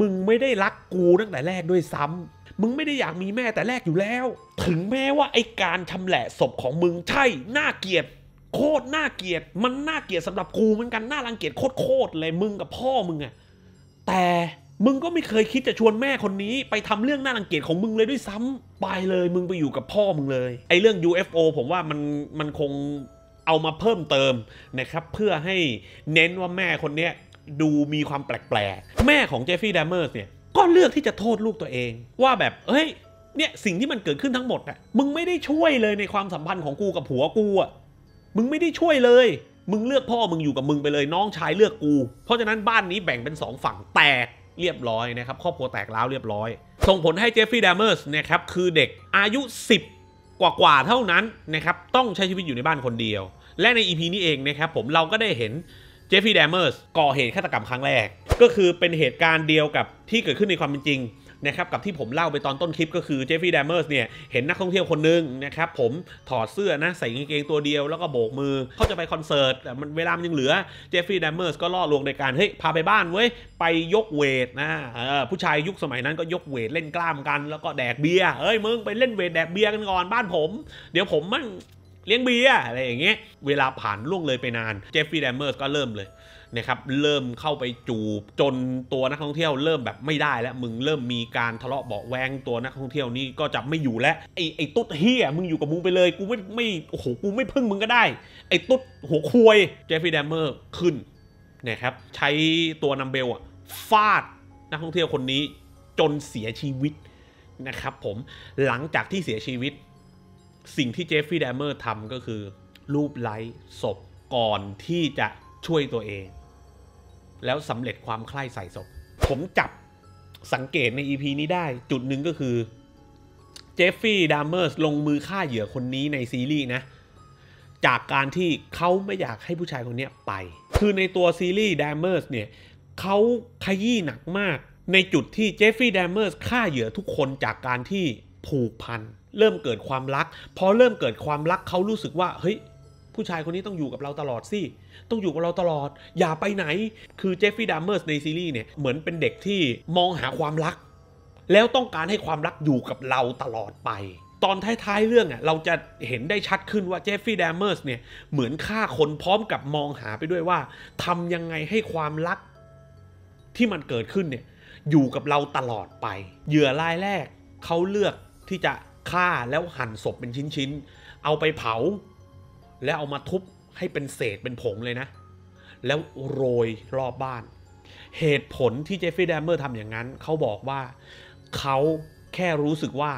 มึงไม่ได้รักกูตั้งแต่แรกด้วยซ้ำ มึงไม่ได้อยากมีแม่แต่แรกอยู่แล้ว ถึงแม้ว่า ไอการชำแหละศพของมึง ใช่ น่าเกลียด โคตรน่าเกลียด มันน่าเกลียดสำหรับกูเหมือนกันน่ารังเกียจโคตรๆ เลย มึงกับพ่อมึงอะแต่ มึงก็ไม่เคยคิดจะชวนแม่คนนี้ ไปทำเรื่องน่ารังเกียจของมึงเลยด้วยซ้ำไปเลย มึงไปอยู่กับพ่อมึงเลยไอ้เรื่อง UFO ผมว่ามันมันคงเอามาเพิ่มเติมนะครับ เพื่อให้เน้นว่าแม่คนเนี้ยดูมีความแปลกๆ แม่ของเจฟฟี่ดมเมอร์สเนี่ย ก็เลือกที่จะโทษลูกตัวเอง ว่าแบบเฮ้ย เนี่ยสิ่งที่มันเกิดขึ้นทั้งหมดอะมึงไม่ได้ช่วยเลยในความสัมพันธ์ของกูกับผัวกูอะมึงไม่ได้ช่วยเลย มึงเลือกพ่อมึงอยู่กับมึงไปเลยน้องชายเลือกกู เพราะฉะนั้นบ้านนี้แบ่งเป็น 2 ฝั่งแตกเรียบร้อยนะครับครอบครัวแตกล้าวเรียบร้อย ส่งผลให้เจฟฟี่ดามเมอร์สนะครับคือเด็กอายุ 10 กว่ากว่าเท่านั้นนะครับต้องใช้ชีวิตอยู่ในบ้านคนเดียว และในอีพีนี้เองนะครับผมเราก็ได้เห็นจฟฟี่แดมเมอร์สก่อเหตุฆาตกรรมครั้งแรกก็คือเป็นเหตุการณ์เดียวกับที่เกิดขึ้นในความเป็นจริงนะครับกับที่ผมเล่าไปตอนต้นคลิปก็คือเจฟฟี่ดมเมอร์สเนี่ยเห็นนักท่องเที่ยวคนนึงนะครับผมถอดเสื้อนะใส่กางเกงตัวเดียวแล้วก็โบกมือเขาจะไปคอนเสิร์ตแต่มันเวลามันยังเหลือเจฟฟี่ดมเมอร์สก็ล่อลวงในการเฮ้ยพาไปบ้านเว้ยไปยกเวทนะผู้ชายยุคสมัยนั้นก็ยกเวทเล่นกล้ามกันแล้วก็แดกเบียร์เฮ้ยมึงไปเล่นเวทแดกเบียร์กันก่อนบ้านผม เดี๋ยวผมมั่งเลี้ยงเบียร์อะไรอย่างเงี้ยเวลาผ่านล่วงเลยไปนาน เจฟฟี่แดมเมอร์ก็เริ่มเลยนะครับ เริ่มเข้าไปจูบจนตัวนักท่องเที่ยวเริ่มแบบไม่ได้แล้ว มึงเริ่มมีการทะเลาะเบาแวงตัวนักท่องเที่ยวนี่ก็จะไม่อยู่แล้วไอ้ไอ้ตุ๊ดเฮียมึงอยู่กับมึงไปเลยกูไม่ไม่โอ้โหกูไม่พึ่งมึงก็ได้ไอ้ตุ๊ดหัวควยเจฟฟี่แดมเมอร์ขึ้นนะครับใช้ตัวนัมเบลอะฟาดนักท่องเที่ยวคนนี้จนเสียชีวิตนะครับผมหลังจากที่เสียชีวิตสิ่งที่เจฟฟี่แดมเมอร์ทำก็คือ รูปไล้ศพก่อนที่จะช่วยตัวเอง แล้วสำเร็จความคล้ายใส่ศพ ผมจับสังเกตใน EP นี้ได้จุดหนึ่งก็คือ เจฟฟี่ดามเมอร์ลงมือฆ่าเหยื่อคนนี้ในซีรีส์นะ จากการที่เขาไม่อยากให้ผู้ชายคนนี้ไป คือในตัวซีรีส์ดามเมอร์เนี่ยเขาขยี้หนักมากในจุดที่เจฟฟี่ดามเมอร์ฆ่าเหยื่อทุกคนจากการที่ผูกพันเริ่มเกิดความรัก พอเริ่มเกิดความรัก เขารู้สึกว่า เฮ้ย ผู้ชายคนนี้ต้องอยู่กับเราตลอดสิ ต้องอยู่กับเราตลอด อย่าไปไหน คือเจฟฟี่ดัมเมอร์สในซีรีส์เนี่ย เหมือนเป็นเด็กที่มองหาความรัก แล้วต้องการให้ความรักอยู่กับเราตลอดไป ตอนท้าย ๆ เรื่องอ่ะเราจะเห็นได้ชัดขึ้นว่าเจฟฟี่ดัมเมอร์สเนี่ย เหมือนฆ่าคนพร้อมกับมองหาไปด้วยว่า ทำยังไงให้ความรักที่มันเกิดขึ้นเนี่ย อยู่กับเราตลอดไป เหยื่อรายแรกเขาเลือกที่จะฆ่าแล้วหั่นศพเป็นชิ้นๆ เอาไปเผา แล้วเอามาทุบให้เป็นเศษเป็น ผง เลยนะ แล้วโรยรอบบ้าน เหตุผลที่ เจฟฟี่แดมเมอร์ทำอย่างนั้น เขาบอกว่าเขาแค่รู้สึกว่า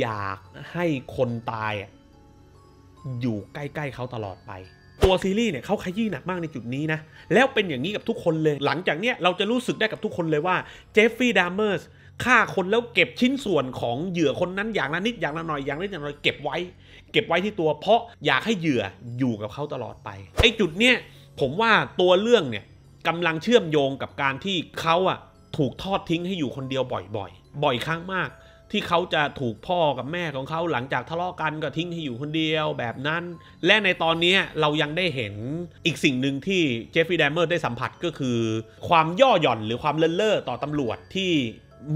อยากให้คนตายอยู่ใกล้ๆเขาตลอดไป ตัว ซีรีส์ เนี่ยเขาขยี้หนักมากในจุดนี้นะแล้วเป็นอย่างนี้กับทุกคนเลย หลังจากเนี้ยเราจะรู้สึกได้กับทุกคนเลยว่าเจฟฟี่ดามเมอร์สฆ่าคนแล้วเก็บชิ้นส่วนของเหยื่อคนนั้นอย่างละนิดอย่างละหน่อยอย่างละนิดอย่างละหน่อยเก็บไว้ เก็บไว้ที่ตัวเพราะอยากให้เหยื่ออยู่กับเขาตลอดไปไอ้จุดเนี้ยผมว่าตัวเรื่องเนี่ยกำลังเชื่อมโยงกับการที่เขาอะถูกทอดทิ้งให้อยู่คนเดียวบ่อย ๆ บ่อยครั้งมาก ที่เขาจะถูกพ่อกับแม่ของเขาหลังจากทะเลาะกันก็ทิ้งให้อยู่คนเดียวแบบนั้น และในตอนนี้เรายังได้เห็นอีกสิ่งหนึ่งที่เจฟฟี่แดมเมอร์ได้สัมผัสก็คือ ความย่อหย่อนหรือความเลินเล่อต่อตำรวจที่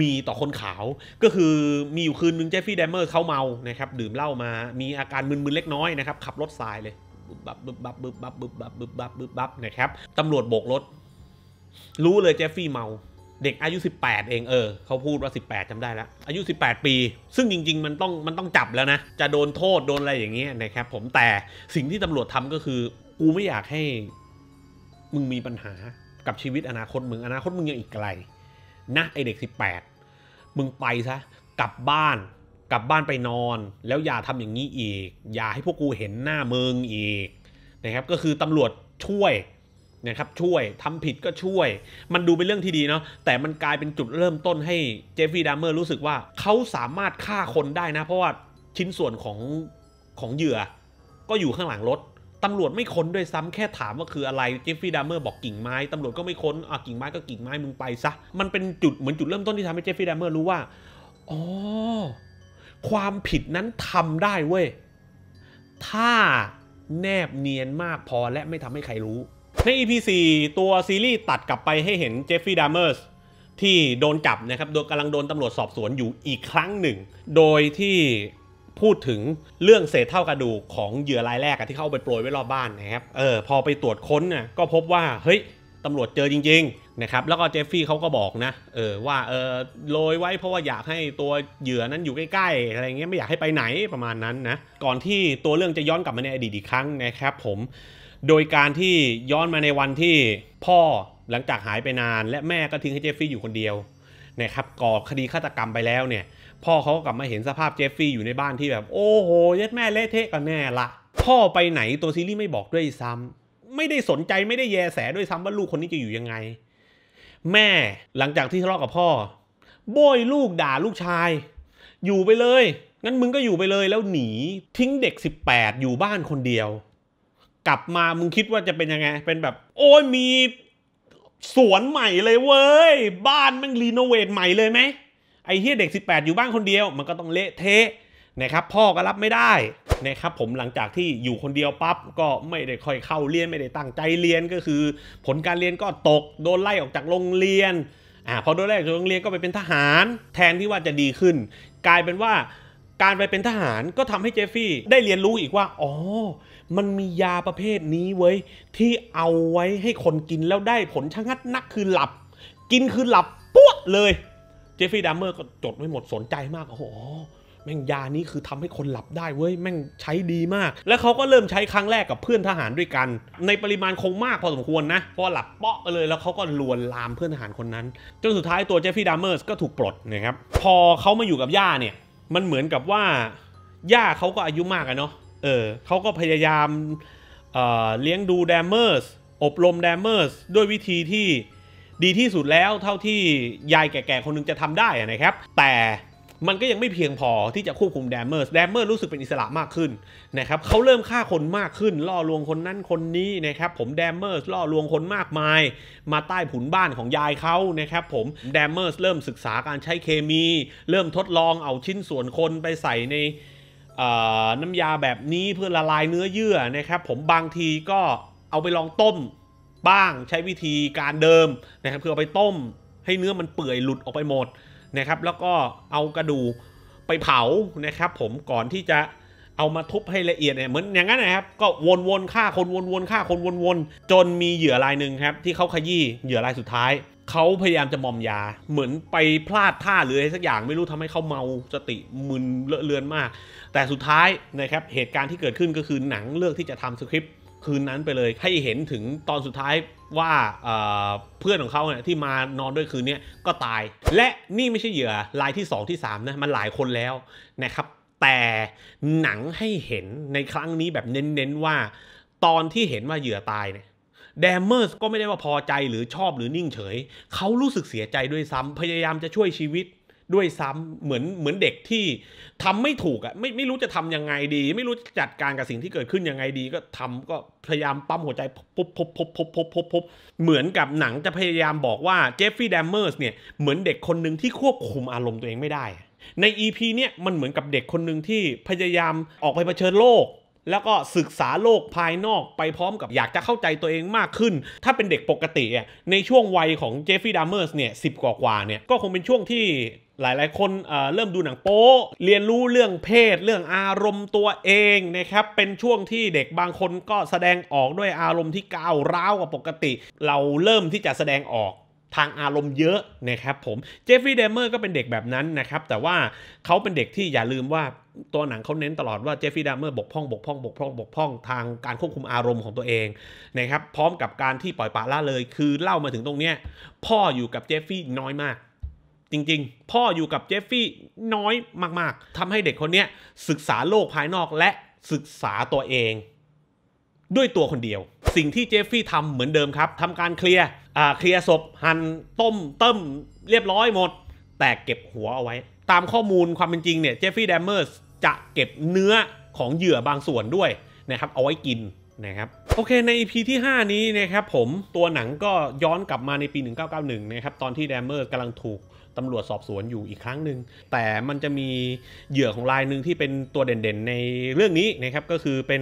มีต่อคนขาวก็คือมีอยู่คืนนึงเจฟฟี่แดมเมอร์เขาเมา นะครับ ดื่มเหล้ามา มีอาการมึนๆเล็กน้อยนะครับ ขับรถสายเลยบึบบับบึบบับบึบบับบึบบับบึบบับบึบบับนะครับตำรวจโบกรถ รู้เลยเจฟฟี่เมา เด็กอายุ 18 เองเออเขาพูดว่า 18จำได้แล้วอายุ 18 ปี ซึ่งจริงๆ มันต้องมันต้องจับแล้วนะ จะโดนโทษโดนอะไรอย่างเงี้ยนะครับ ผมแต่สิ่งที่ตำรวจทำก็คือกูไม่อยากให้มึงมีปัญหากับชีวิตอนาคตมึงอนาคตมึงยังอีกไกลนะไอเด็ก 18 มึงไปซะ กลับบ้านกลับบ้านไปนอน แล้วอย่าทำอย่างนี้อีก อย่าให้พวกกูเห็นหน้ามึงอีกนะครับก็คือตำรวจช่วยนะครับช่วยทำผิดก็ช่วย มันดูเป็นเรื่องที่ดีเนาะแต่มันกลายเป็นจุดเริ่มต้นให้เจฟฟี่ดามเมอร์รู้สึกว่า เขาสามารถฆ่าคนได้นะเพราะว่าชิ้นส่วนของของเหยื่อก็อยู่ข้างหลังรถตำรวจไม่ค้นด้วยซ้ำแค่ถามว่าคืออะไร เจฟฟี่ดามเมอร์บอกกิ่งไม้ ตำรวจก็ไม่ค้นอ่ะกิ่งไม้ก็กิ่งไม้มึงไปซะ มันเป็นจุดเหมือนจุดเริ่มต้นที่ทำให้เจฟฟี่ดามเมอร์รู้ว่าอ๋อความผิดนั้นทำได้เว้ยถ้าแนบเนียนมากพอและไม่ทำให้ใครรู้ใน EP 4ตัวซีรีส์ตัดกลับไปให้เห็นเจฟฟี่ดามเมอร์ที่โดนจับนะครับ โดยกำลังโดนตำรวจสอบสวนอยู่อีกครั้งหนึ่ง โดยที่พูดถึงเรื่องเศษเท่ากระดูกของเหยื่อรายแรกที่เขอาไปโปรยไว้รอบบ้านนะครับ เออพอไปตรวจค้นน่ะก็พบว่าเฮ้ยตำรวจเจอจริงๆนะครับแล้วก็เจฟฟี่เขาก็บอกนะเออว่าเออโรยไว้เพราะว่าอยากให้ตัวเหยื่อนั้นอยู่ใกล้ ๆ อะไรเงี้ยไม่อยากให้ไปไหนประมาณนั้นนะก่อนที่ตัวเรื่องจะย้อนกลับมาในอดีตอีกครั้งนะครับผมโดยการที่ย้อนมาในวันที่พ่อหลังจากหายไปนาน และแม่ก็ทิ้งให้เจฟฟี่อยู่คนเดียวนะครับก่อคดีฆาตกรรมไปแล้วเนี่ยพ่อเขากลับมาเห็นสภาพเจฟฟี่อยู่ในบ้านที่แบบ โอ้โหยัดแม่เละเทะกันแน่ละ พ่อไปไหนตัวซีรีส์ ไม่บอกด้วยซ้ำ ไม่ได้สนใจไม่ได้แยแสด้วยซ้ำว่าลูกคนนี้จะอยู่ยังไง แม่หลังจากที่ทะเลาะกับพ่อโบยลูกด่าลูกชาย อยู่ไปเลย งั้นมึงก็อยู่ไปเลยแล้วหนีทิ้งเด็ก 18 อยู่บ้านคนเดียว กลับมามึงคิดว่าจะเป็นยังไง เป็นแบบ โอ้ยมี สวนใหม่เลยเว้ยบ้านมันรีโนเวทใหม่เลยไหมไอ้เฮียเด็ก 18 อยู่บ้านคนเดียวมันก็ต้องเละเทะนะครับ พ่อก็รับไม่ได้นะครับ ผมหลังจากที่อยู่คนเดียวปั๊บก็ไม่ได้ค่อยเข้าเรียน ไม่ได้ตั้งใจเรียนก็คือ ผลการเรียนก็ตกโดนไล่ออกจากโรงเรียนอ่าพอโดนไล่ออกจากโรงเรียนก็ไปเป็นทหารแทนที่ว่าจะดีขึ้น กลายเป็นว่า การไปเป็นทหารก็ทำให้เจฟฟี่ได้เรียนรู้อีกว่าอ๋อมันมียาประเภทนี้เว้ยที่เอาไว้ให้คนกินแล้วได้ ผลชะงัดนักคือหลับ กินคือหลับปุ๊บเลยเจฟฟี่ดัมเมอร์ก็จดไม่หมดสนใจมากโอ้โหแม่งยานี้คือทำให้คนหลับได้เว้ยแม่งใช้ดีมาก แล้วเขาก็เริ่มใช้ครั้งแรกกับเพื่อนทหารด้วยกัน ในปริมาณคงมากพอสมควรนะพอหลับเปาะไปเลย แล้วเขาก็ลวนลามเพื่อนทหารคนนั้นจนสุดท้ายตัวเจฟฟี่ดัมเมอร์สก็ถูกปลดนะครับพอเขามาอยู่กับย่าเนี่ย มันเหมือนกับว่าย่าเขาก็อายุมากอะเนาะเออเขาก็พยายามเเลี้ยงดูแดมเมอร์สอบรมแดมเมอร์สด้วยวิธีที่ดีที่สุดแล้วเท่าที่ยายแก่ๆคนนึงจะทำได้นะครับแต่มันก็ยังไม่เพียงพอที่จะควบคุมแดมเมอร์แดมเมอร์รู้สึกเป็นอิสระมากขึ้นนะครับเขาเริ่มฆ่าคนมากขึ้น ล่อลวงคนนั้นคนนี้นะครับผมแดมเมอร์ล่อลวงคนมากมาย มาใต้ผุนบ้านของยายเขานะครับผมแดมเมอร์เริ่มศึกษาการใช้เคมี เริ่มทดลองเอาชิ้นส่วนคนไปใส่ในน้ำยาแบบนี้เพื่อละลายเนื้อเยื่อนะครับผมบางทีก็เอาไปลองต้มบ้างใช้วิธีการเดิมนะครับเพื่อไปต้มให้เนื้อมันเปื่อยหลุดออกไปหมดนะครับแล้วก็เอากระดูกไปเผานะครับ ผมก่อนที่จะเอามาทุบให้ละเอียดเนี่ยเหมือนอย่างนั้นนะครับก็วนๆฆ่าคนวนๆฆ่าคนวนๆ จนมีเหยื่อรายหนึ่งครับที่เขาขยี้ เหยื่อรายสุดท้าย เขาพยายามจะมอมยา เหมือนไปพลาดท่าหรืออะไรสักอย่างไม่รู้ทำให้เขาเมาสติมึนเลอะเลือนมากแต่สุดท้ายนะครับเหตุการณ์ที่เกิดขึ้นก็คือหนังเลือกที่จะทำสคริปต์คืนนั้นไปเลยให้เห็นถึงตอนสุดท้ายว่าเพื่อนของเขาเนี่ยที่มานอนด้วยคืนนี้ก็ตาย และนี่ไม่ใช่เหยื่อรายที่ 2 ที่3นะมันหลายคนแล้วนะครับแต่หนังให้เห็นในครั้งนี้แบบเน้นๆว่าตอนที่เห็นว่าเหยื่อตายเนี่ยเดมเมอร์สก็ไม่ได้ว่าพอใจหรือชอบหรือนิ่งเฉยเขารู้สึกเสียใจด้วยซ้ำพยายามจะช่วยชีวิตด้วยซ้ำเหมือนเหมือนเด็กที่ ทำไม่ถูกอะ่ะไม่ไม่รู้จะทํำยังไงดี ไม่รู้จัดการกับสิ่งที่เกิดขึ้นยังไงดี ก็ทำก็พยายามปั๊มหัวใจพบพบพบพบพบพบพบเหมือนกับหนังจะพยายามบอกว่าเจฟฟี่แดมเมอร์สเนี่ยเหมือนเด็กคนหนึ่งที่ควบคุมอารมณ์ตัวเองไม่ได้ ใน EP เนี่ยมันเหมือนกับเด็กคนหนึ่งที่พยายามออกไปเผชิญโลกแล้วก็ศึกษาโลกภายนอก ไปพร้อมกับอยากจะเข้าใจตัวเองมากขึ้น ถ้าเป็นเด็กปกติในช่วงวัยของเจฟฟี่ดามเมอร์สเนี่ยสิบกว่าเนี่ยก็คงเป็นช่วงที่หลายๆ คนเเริ่มดูหนังโป๊เรียนรู้เรื่องเพศเรื่องอารมณ์ตัวเองนะครับเป็นช่วงที่เด็กบางคนก็แสดงออกด้วยอารมณ์ที่ก้าวร้าวกว่าปกติเราเริ่มที่จะแสดงออกทางอารมณ์เยอะนะครับผมเจฟฟี่เดเมอร์ก็เป็นเด็กแบบนั้นนะครับแต่ว่าเขาเป็นเด็กที่อย่าลืมว่าตัวหนังเขาเน้นตลอดว่าเจฟฟี่เดามเมอร์บกพร่องบกพร่องบกพร่องบกพร่องทางการควบคุมอารมณ์ของตัวเองนะครับพร้อมกับการที่ปล่อยปละละเลย คือเล่ามาถึงตรงนี้พ่ออยู่กับเจฟฟี่น้อยมากจริง ๆ พ่ออยู่กับเจฟฟี่น้อยมาก ๆทำให้เด็กคนนี้ศึกษาโลกภายนอกและศึกษาตัวเอง ด้วยตัวคนเดียว สิ่งที่เจฟฟี่ทำเหมือนเดิมครับ ทำการเคลียร์ เคลียร์ศพ หั่นต้มเติมเรียบร้อยหมด แต่เก็บหัวเอาไว้ ตามข้อมูลความเป็นจริง เนี่ย เจฟฟี่แดมเมอร์จะเก็บเนื้อของเหยื่อบางส่วนด้วยนะครับ เอาไว้กินนะครับ โอเค ใน EP ที่ 5 นี้นะครับผม ตัวหนังก็ย้อนกลับมาในปี 1991นะครับ ตอนที่แดมเมอร์กำลังถูกตำรวจสอบสวนอยู่อีกครั้งหนึ่ง แต่มันจะมีเหยื่อของรายหนึ่งที่เป็นตัวเด่นๆ ในเรื่องนี้ นะครับ ก็คือเป็น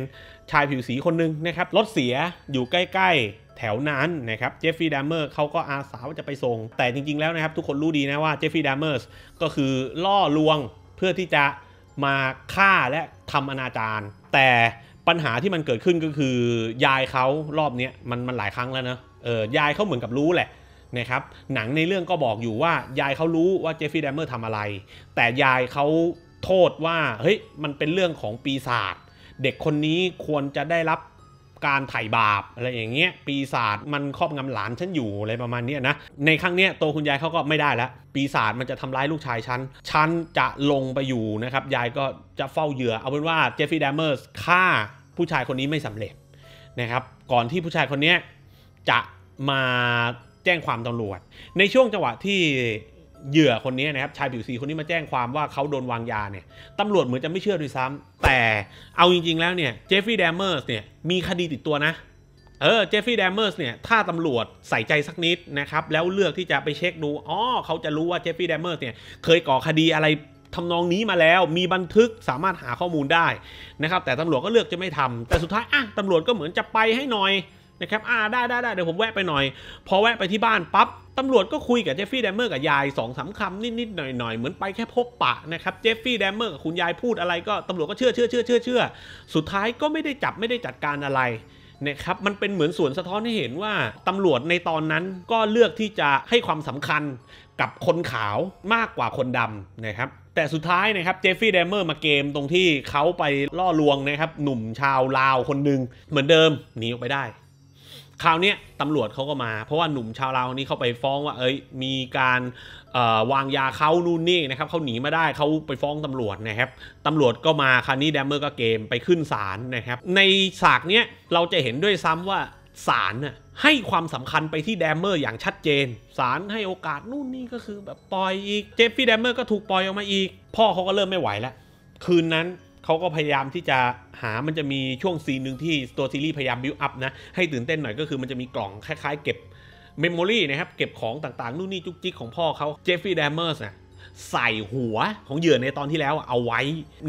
ชายผิวสีคนหนึ่งนะครับ รถเสียอยู่ใกล้ๆแถวนั้น นะครับ เจฟฟี่ดัมเมอร์เขาก็อาสาว่า จะไปส่ง แต่จริงๆ แล้วนะครับ ทุกคนรู้ดีนะว่าเจฟฟี่ดัมเมอร์ก็คือล่อลวงเพื่อที่จะมาฆ่าและทำอนาจาร แต่ปัญหาที่มันเกิดขึ้นก็คือยายเขารอบนี้มันมันหลายครั้งแล้วนะเออ ยายเขาเหมือนกับรู้แหละนะครับหนังในเรื่องก็บอกอยู่ว่ายายเขารู้ว่าเจฟฟี่แดมเมอร์ทำอะไร แต่ยายเขาโทษว่าเฮ้ยมันเป็นเรื่องของปีศาจ เด็กคนนี้ควรจะได้รับการไถ่บาปอะไรอย่างเงี้ย ปีศาจมันครอบงำหลานฉันอยู่อะไรประมาณนี้นะ ในครั้งเนี้ยตัวคุณยายเขาก็ไม่ได้แล้วปีศาจมันจะทำร้ายลูกชายฉัน ฉัน จะลงไปอยู่นะครับ ยายก็จะเฝ้าเหยื่อเอาเป็นว่าเจฟฟี่ดมเมอร์ฆ่าผู้ชายคนนี้ไม่สำเร็จนะครับ ก่อนที่ผู้ชายคนนี้จะมาแจ้งความตำรวจในช่วงจังหวะที่เหยื่อคนนี้นะครับชายผิวสีคนนี้มาแจ้งความว่าเขาโดนวางยาเนี่ยตำรวจเหมือนจะไม่เชื่อด้วยซ้ำ แต่เอาจริงๆแล้วเนี่ยเจฟฟี่แดมเมอร์สเนี่ยมีคดีติดตัวนะเออเจฟฟี่แดมเมอร์สเนี่ย ถ้าตำรวจใส่ใจสักนิดนะครับ แล้วเลือกที่จะไปเช็คดูอ๋อเขาจะรู้ว่าเจฟฟี่แดมเมอร์สเนี่ยเคยก่อคดีอะไรทำนองนี้มาแล้วมีบันทึกสามารถหาข้อมูลได้นะครับแต่ตำรวจก็เลือกจะไม่ทำแต่สุดท้ายอ่ะตำรวจก็เหมือนจะไปให้หน่อยนะครับอ่า ได้ได้ได้เดี๋ยวผมแวะไปหน่อย พอแวะไปที่บ้านปั๊บ ตำรวจก็คุยกับเจฟฟี่แดมเมอร์กับยายสองสาคำนิดๆ หน่อยๆ เหมือนไปแค่พบปะ นะครับ เจฟฟี่แดมเมอร์กับคุณยายพูดอะไรก็ตำรวจก็เชื่อเชื่อเชื่อเชื่อเชื่อ สุดท้ายก็ไม่ได้จับไม่ได้จัดการอะไร นะครับ มันเป็นเหมือนส่วนสะท้อนให้เห็นว่าตำรวจในตอนนั้นก็เลือกที่จะให้ความสำคัญกับคนขาวมากกว่าคนดำนะครับ แต่สุดท้ายนะครับ เจฟฟี่เดมเมอร์มาเกมตรงที่เขาไปล่อลวงนะครับ หนุ่มชาวลาวคนหนึ่งเหมือนเดิมหนีออกไปได้คราวนี้ตำรวจเขาก็มาเพราะว่าหนุ่มชาวลาวคนนี้เขาไปฟ้องว่าเอ้ยมีการวางยาเขานู่นนี่นะครับเขาหนีมาได้เขาไปฟ้องตำรวจนะครับตำรวจก็มาคราวนี้แดมเมอร์ก็เกมไปขึ้นศาลนะครับ ในฉากเนี้ยเราจะเห็นด้วยซ้ำว่าศาลน่ะให้ความสำคัญไปที่แดมเมอร์ อย่างชัดเจนศาลให้โอกาสนู่นนี่ก็คือแบบปล่อยอีกเจฟฟี่แดมเมอร์ก็ถูกปล่อยออกมาอีกพ่อเขาก็เริ่มไม่ไหวแล้วคืนนั้นเขาก็พยายามที่จะหามันจะมีช่วงซีนหนึ่งที่ตัวซีรีส์พยายามบิวอัพนะ ให้ตื่นเต้นหน่อยก็คือมันจะมีกล่องคล้ายๆ เก็บเมมโมรีนะครับ เก็บของต่างๆ นู่นนี่จุกจิกของพ่อเขาเจฟฟี่แดมเมอร์สนะใส่หัวของเหยื่อในตอนที่แล้วเอาไว้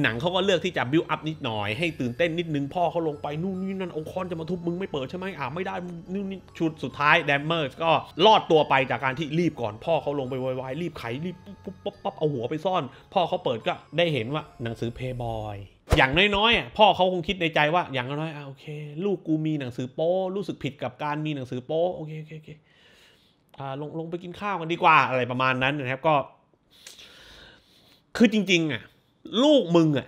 หนังเขาก็เลือกที่จะบิวอัพนิดหน่อย ให้ตื่นเต้นนิดนึงพ่อเขาลงไปนู่นนี่นั่นองค์คอนจะมาทุบมึงไม่เปิดใช่ไหมอ่าไม่ได้นู่นนี่ชุดสุดท้ายแดมเมอร์ก็รอดตัวไปจากการที่รีบก่อน พ่อเขาลงไปวายรีบไขรีบปุ๊บปั๊บปั๊บเอาหัวไปซ่อน พ่อเขาเปิดก็ได้เห็นว่าหนังสือเพย์บอยอย่างน้อยๆพ่อเขาคงคิดในใจว่าอย่างน้อยๆอ่าโอเค ลูกกูมีหนังสือโป้รู้สึกผิดกับการมีหนังสือโป้โอเคโอเคโอเคลงลงไปกินข้าวกันดีกว่าอะไรประมาณนั้นนะครับก็คือจริง ๆอ่ะลูกมึงอ่ะ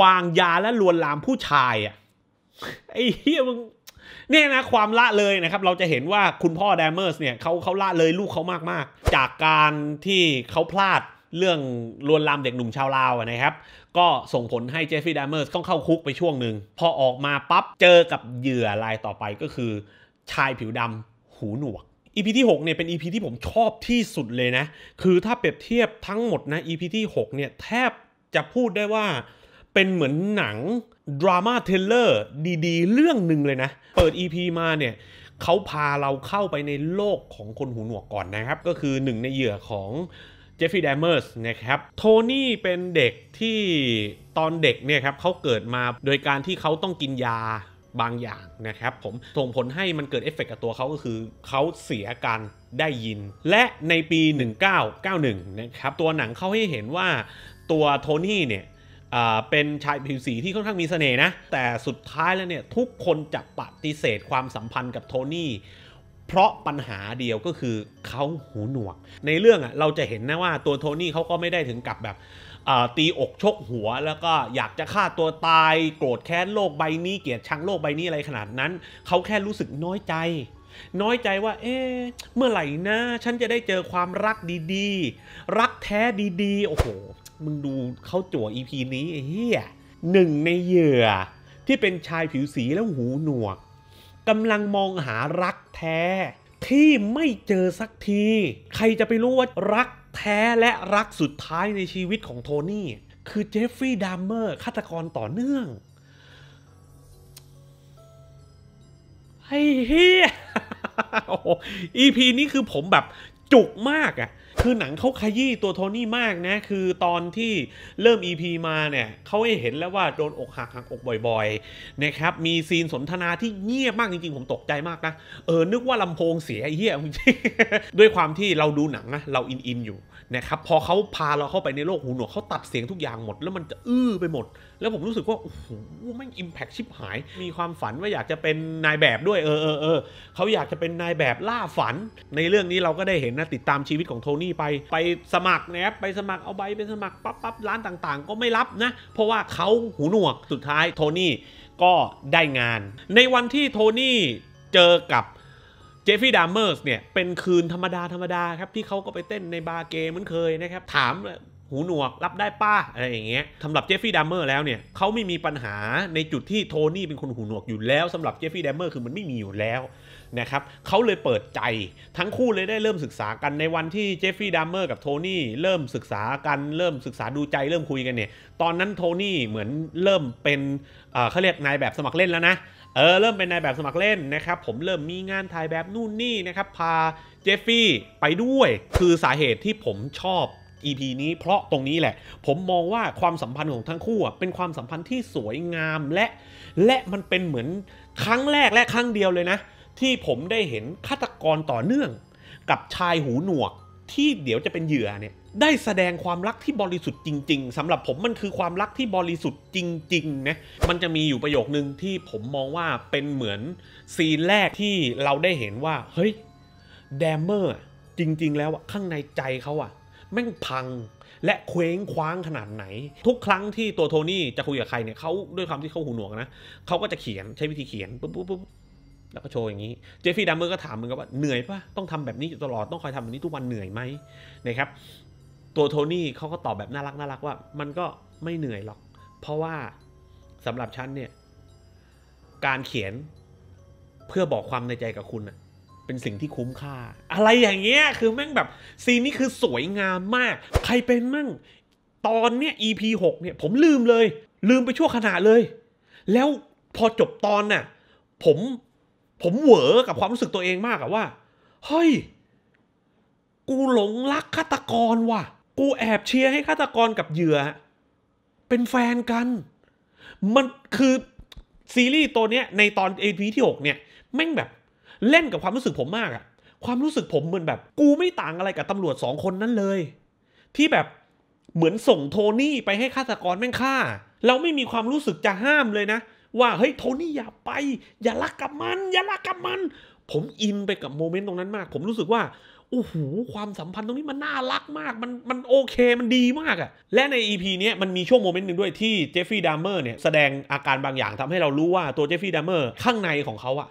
วางยาและลวนลามผู้ชาย อ่ะไอ้เฮียมึงเนี่ยนะความละเลยนะครับ เราจะเห็นว่าคุณพ่อแดมเมอร์สเนี่ยเขาเขาละเลยลูกเขามากๆ จากการที่เขาพลาดเรื่องลวนลามเด็กหนุ่มชาวลาวนะครับ ก็ส่งผลให้เจฟฟี่ดมเมอร์สต้องเข้าคุกไปช่วงหนึ่ง พอออกมาปั๊บ เจอกับเหยื่อรายต่อไปก็คือ ชายผิวดำหูหนวก EP ที่6เนี่ยเป็น EP ที่ผมชอบที่สุดเลยนะ คือถ้าเปรียบเทียบทั้งหมดนะ EP ที่6เนี่ยแทบจะพูดได้ว่าเป็นเหมือนหนังดราม่าเทเลอร์ดีๆ เรื่องหนึ่งเลยนะ เปิด EP มาเนี่ยเขาพาเราเข้าไปในโลกของคนหูหนวกก่อนนะครับ ก็คือหนึ่งในเหยื่อของเจฟฟี่แดมเมอร์สนะครับ โทนี่เป็นเด็กที่ตอนเด็กเนี่ยครับเขาเกิดมาโดยการที่เขาต้องกินยาบางอย่างนะครับผมส่งผลให้มันเกิดเอฟเฟกกับตัวเขาก็คือเขาเสียการได้ยิน และในปี 1991 นะครับ ตัวหนังเขาให้เห็นว่าตัวโทนี่เนี่ยเป็นชายผิวสีที่ค่อนข้างมีเสน่ห์นะ แต่สุดท้ายแล้วเนี่ย ทุกคนจะปฏิเสธความสัมพันธ์กับโทนี่เพราะปัญหาเดียวก็คือเขาหูหนวก ในเรื่องอะ่ะเราจะเห็นนะว่าตัวโทนี่เขาก็ไม่ได้ถึงกับแบบตีอกชกหัวแล้วก็อยากจะฆ่าตัวตายโกรธแค้นโลกใบนี้เกลียดชังโลกใบนี้อะไรขนาดนั้น เขาแค่รู้สึกน้อยใจ น้อยใจว่า เอ๊ะเมื่อไหร่นะ ฉันจะได้เจอความรักดีๆ รักแท้ดีๆ โอ้โห มึงดูเขาจั่วอีพีนี้เฮียหนึ่งในเหยื่อ ที่เป็นชายผิวสีแล้วหูหนวกกำลังมองหารักแท้ที่ไม่เจอสักที ใครจะไปรู้ว่ารักแท้ และรักสุดท้ายในชีวิตของโทนี่คือ เจฟฟรีย์ดามเมอร์ ฆาตกรต่อเนื่อง ไอ้เฮียอีพีนี้ คือผมแบบจุกมากอะ่ะคือหนังเขาขยี้ตัวโทนี่มากนะ คือตอนที่เริ่ม EP มาเนี่ย เขาให้เห็นแล้วว่าโดนอกหักหักอกบ่อยๆ นะครับ มีซีนสนทนาที่เงียบมากจริง ๆ ผมตกใจมากนะ เออ นึกว่าลำโพงเสียไอ้เหี้ยจริงด้วยความที่เราดูหนังนะเราอินอินอยู่นะครับพอเขาพาเราเข้าไปในโลกหูหนวกเขาตัดเสียงทุกอย่างหมด แล้วมันจะอื้อไปหมด แล้วผมรู้สึกว่าโอ้โหมันอิมแพคชิบหายมีความฝันว่าอยากจะเป็นนายแบบด้วยเออเออเออเขาอยากจะเป็นนายแบบล่าฝันในเรื่องนี้เราก็ได้เห็นนะติดตามชีวิตของโทนี่ไป ไปสมัครนะครับไปสมัครเอาใบไปสมัครปั๊บปั๊บร้านต่าง ๆ ก็ไม่รับนะ เพราะว่าเขาหูหนวกสุดท้ายโทนี่ก็ได้งาน ในวันที่โทนี่เจอกับจฟฟี่ดามเมอร์สเนี่ยเป็นคืนธรรมดาธรรมดาครับที่เขาก็ไปเต้นในบาร์เกมเหมือนเคยนะครับถามหูหนวกรับได้ป้าอะไรอย่างเงี้ยสำหรับเจฟฟี่ดามเมอร์แล้วเนี่ยเขาไม่มีปัญหาในจุดที่โทนี่เป็นคนหูหนวกอยู่แล้วสำหรับเจฟฟี่ดามเมอร์คือมันไม่มีอยู่แล้วนะครับเขาเลยเปิดใจทั้งคู่เลยได้เริ่มศึกษากันในวันที่เจฟฟี่ดามเมอร์กับโทนี่เริ่มศึกษากันเริ่มศึกษาดูใจ เริ่มคุยกันเนี่ยตอนนั้นโทนี่เหมือนเริ่มเป็นเขาเรียกนายแบบสมัครเล่นแล้วนะเออ เริ่มเป็นนายแบบสมัครเล่นนะครับ ผมเริ่มมีงานถ่ายแบบนู่นนี่นะครับ พาเจฟฟี่ไปด้วยคือสาเหตุที่ผมชอบ EP นี้เพราะตรงนี้แหละ ผมมองว่าความสัมพันธ์ของทั้งคู่เป็นความสัมพันธ์ที่สวยงามและ และมันเป็นเหมือนครั้งแรกและครั้งเดียวเลยนะ ที่ผมได้เห็นฆาตกรต่อเนื่อง กับชายหูหนวกที่เดี๋ยวจะเป็นเหยื่อเนี่ยได้แสดงความรักที่บริสุทธิ์จริงๆ สำหรับผมมันคือความรักที่บริสุทธิ์จริงๆนะมันจะมีอยู่ประโยคนึงที่ผมมองว่าเป็นเหมือนซีนแรกที่เราได้เห็นว่าเฮ้ยแดมเมอร์จริงๆแล้วข้างในใจเขาอะแม่งพัง และเคว้งคว้างขนาดไหน ทุกครั้งที่ตัวโทนี่จะคุยกับใครเนี่ยเขาด้วยความที่เขาหูหนวกนะเขาก็จะเขียนใช้วิธีเขียนปุ๊บปุ๊บปุ๊บแล้วก็โชว์อย่างนี้เจฟฟี่ดัมเมอร์ก็ถามมึงกัว่าเหนื่อยปะต้องทำแบบนี้อยู่ตลอดต้องคอยทำแบบนี้ทุกวันเหนื่อยไหมนะครับตัวโทนี่เขาก็ตอบแบบน่ารักน่ารักว่า มันก็ไม่เหนื่อยหรอก เพราะว่าสำหรับฉันเนี่ย การเขียนเพื่อบอกความในใจกับคุณ เป็นสิ่งที่คุ้มค่า อะไรอย่างเงี้ยคือแม่งแบบซีนนี้คือสวยงามมาก ใครเป็นมั่งตอนเนี้ย EP 6เนี่ย ผมลืมเลย ลืมไปชั่วขณะเลย แล้วพอจบตอนน่ะผมผมเหวอกับความรู้สึกตัวเองมากอะว่า เฮ้ย กูหลงรักฆาตกรว่ะกูแอบเชียร์ให้ฆาตกรกับเหยื่อเป็นแฟนกัน มัน คือซีรีส์ตัวเนี้ยในตอนเอพีที่6เนี่ยแม่งแบบเล่นกับความรู้สึกผมมากอะความรู้สึกผมเหมือนแบบ กูไม่ต่างอะไรกับตำรวจสองคนนั้นเลย ที่แบบเหมือนส่งโทนี่ไปให้ฆาตกรแม่งฆ่า เราไม่มีความรู้สึกจะห้ามเลยนะ ว่าเฮ้ยโทนี่อย่าไปอย่ารักกับมัน อย่ารักกับมัน ผมอินไปกับโมเมนต์ตรงนั้นมาก ผมรู้สึกว่าโอ้โห ความสัมพันธ์ตรงนี้มันน่ารักมาก มัน มันโอเค มันดีมากอะและใน EP เนี้ยมันมีช่วงโมเมนต์หนึ่งด้วยที่เจฟฟี่ดามเมอร์เนี่ยแสดงอาการบางอย่างทำให้เรารู้ว่าตัวเจฟฟี่ดามเมอร์ข้างในของเขาอะ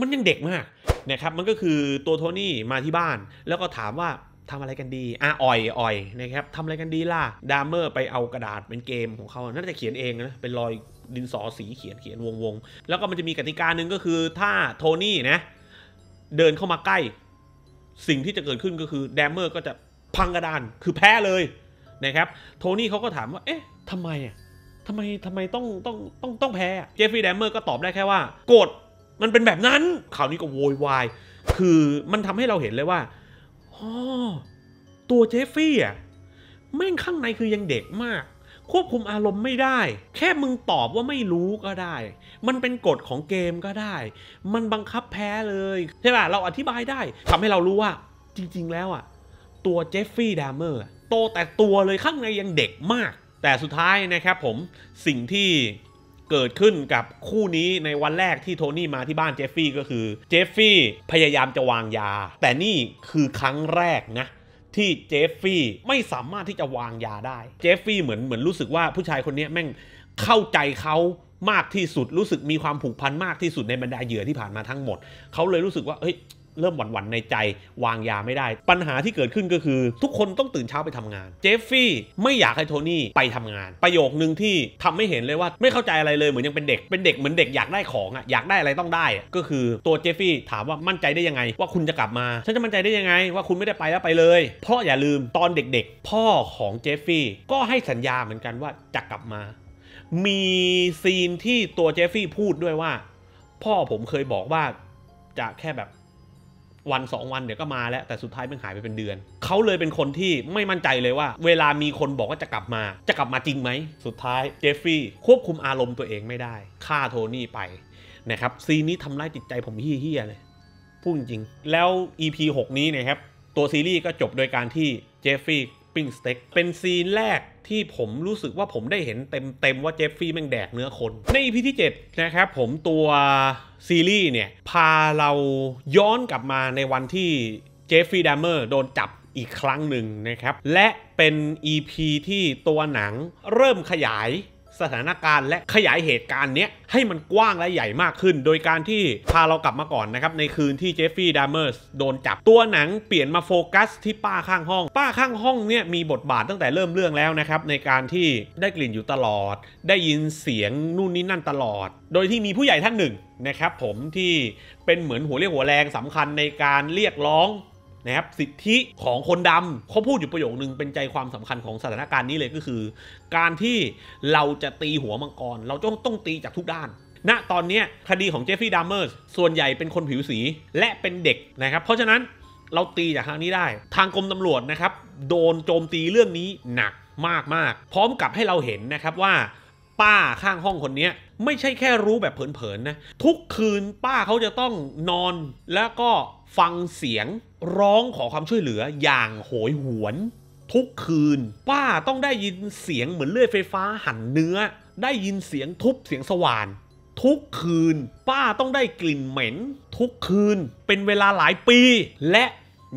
มันยังเด็กมากนะครับ มันก็คือตัวโทนี่มาที่บ้าน แล้วก็ถามว่าทำอะไรกันดี อ่ะอ่อยอ่อยนะครับทำอะไรกันดีล่ะ ดามเมอร์ ไปเอากระดาษเป็นเกมของเขาน่าจะเขียนเองนะ เป็นรอยดินสอสีเขียนเขียนวงวงแล้วก็มันจะมีกติกาหนึ่งก็คือถ้าโทนี่นะเดินเข้ามาใกล้สิ่งที่จะเกิดขึ้นก็คือ แดมเมอร์ก็จะพังกระดาน คือแพ้เลย นะครับ โทนี่เขาก็ถามว่า เอ๊ะทำไมอ่ะทำไมทำไมต้องต้องต้องต้องแพ้เจฟฟี่แดมเมอร์ก็ตอบได้แค่ว่ากฎมันเป็นแบบนั้นข่าวนี้ก็โวยวายคือมันทำให้เราเห็นเลยว่าอ๋อตัวเจฟฟี่อ่ะแม่งข้างในคือยังเด็กมากควบคุมอารมณ์ไม่ได้ แค่มึงตอบว่าไม่รู้ก็ได้ มันเป็นกฎของเกมก็ได้ มันบังคับแพ้เลย ใช่ป่ะเราอธิบายได้ทำให้เรารู้ว่า จริง ๆ แล้วอ่ะ ตัวเจฟฟี่ดามเมอร์โตแต่ตัวเลยข้างในยังเด็กมาก แต่สุดท้ายนะครับผมสิ่งที่เกิดขึ้นกับคู่นี้ในวันแรกที่โทนี่มาที่บ้านเจฟฟี่ก็คือเจฟฟี่พยายามจะวางยาแต่นี่คือครั้งแรกนะที่เจฟฟี่ไม่สามารถที่จะวางยาได้ เจฟฟี่เหมือนเหมือนรู้สึกว่าผู้ชายคนนี้แม่งเข้าใจเขามากที่สุด รู้สึกมีความผูกพันมากที่สุดในบรรดาเหยื่อที่ผ่านมาทั้งหมด เขาเลยรู้สึกว่าเฮ้ยเริ่มหวั่นๆในใจวางยาไม่ได้ ปัญหาที่เกิดขึ้นก็คือ ทุกคนต้องตื่นเช้าไปทำงาน เจฟฟี่ไม่อยากให้โทนี่ไปทำงาน ประโยคนึงที่ทำให้เห็นเลยว่า ไม่เข้าใจอะไรเลยเหมือนยังเป็นเด็กเป็นเด็กเหมือนเด็กอยากได้ของอ่ะอยากได้อะไรต้องได้ ก็คือตัวเจฟฟี่ถามว่ามั่นใจได้ยังไงว่าคุณจะกลับมา ฉันจะมั่นใจได้ยังไงว่าคุณไม่ได้ไปแล้วไปเลย เพราะอย่าลืมตอนเด็กๆ พ่อของเจฟฟี่ก็ให้สัญญาเหมือนกันว่าจะกลับมามีซีนที่ตัวเจฟฟี่พูดด้วยว่าพ่อผมเคยบอกว่าจะแค่แบบวันสองวันเดี๋ยวก็มาแล้วแต่สุดท้ายมันหายไปเป็นเดือน เขาเลยเป็นคนที่ไม่มั่นใจเลยว่า เวลามีคนบอกว่าจะกลับมา จะกลับมาจริงไหม สุดท้าย เจฟฟี่ควบคุมอารมณ์ตัวเองไม่ได้ฆ่าโทนี่ไปนะครับซีนี้ทำร้ายจิตใจผมเฮี้ยเลยพูดจริง แล้ว EP 6 นี้นะครับ ตัวซีรีส์ก็จบโดยการที่ เจฟฟี่ปิ้งสเต็กเป็นซีนแรกที่ผมรู้สึกว่าผมได้เห็นเต็มๆว่าเจฟฟี่แม่งแดกเนื้อคน ในอีพีที่ดนะครับผมตัวซีรีส์เนี่ย พาเราย้อนกลับมาในวันที่เจฟฟี่ดัมเมอร์โดนจับอีกครั้งหนึ่งนะครับ และเป็น EP ที่ตัวหนังเริ่มขยายสถานการณ์และขยายเหตุการณ์เนี้ยให้มันกว้างและใหญ่มากขึ้น โดยการที่พาเรากลับมาก่อนนะครับในคืนที่เจฟฟี่ดามเมอร์สโดนจับ ตัวหนังเปลี่ยนมาโฟกัสที่ป้าข้างห้อง ป้าข้างห้องเนี่ยมีบทบาทตั้งแต่เริ่มเรื่องแล้วนะครับในการที่ได้กลิ่นอยู่ตลอด ได้ยินเสียงนู่นนี่นั่นตลอด โดยที่มีผู้ใหญ่ท่านหนึ่งนะครับผมที่เป็นเหมือนหัวเรียกหัวแรงสำคัญในการเรียกร้องนะครับ สิทธิของคนดำเขาพูดอยู่ประโยคนึง เป็นใจความสำคัญของสถานการณ์นี้เลยก็คือการที่เราจะตีหัวมังกร เราต้องต้องตีจากทุกด้านณนะตอนนี้คดีของเจฟฟี่ดามเมอร์ส่วนใหญ่เป็นคนผิวสีและเป็นเด็กนะครับเพราะฉะนั้นเราตีจากทางนี้ได้ ทางกรมตำรวจนะครับ โดนโจมตีเรื่องนี้หนักมากมากพร้อมกับให้เราเห็นนะครับว่า ป้าข้างห้องคนนี้ไม่ใช่แค่รู้แบบเผินๆนะทุกคืนป้าเขาจะต้องนอนแล้วก็ฟังเสียงร้องขอความช่วยเหลืออย่างโหยหวน ทุกคืน ป้าต้องได้ยินเสียงเหมือนเลื่อยไฟฟ้าหั่นเนื้อ ได้ยินเสียงทุบเสียงสว่าน ทุกคืน ป้าต้องได้กลิ่นเหม็น ทุกคืนเป็นเวลาหลายปี และ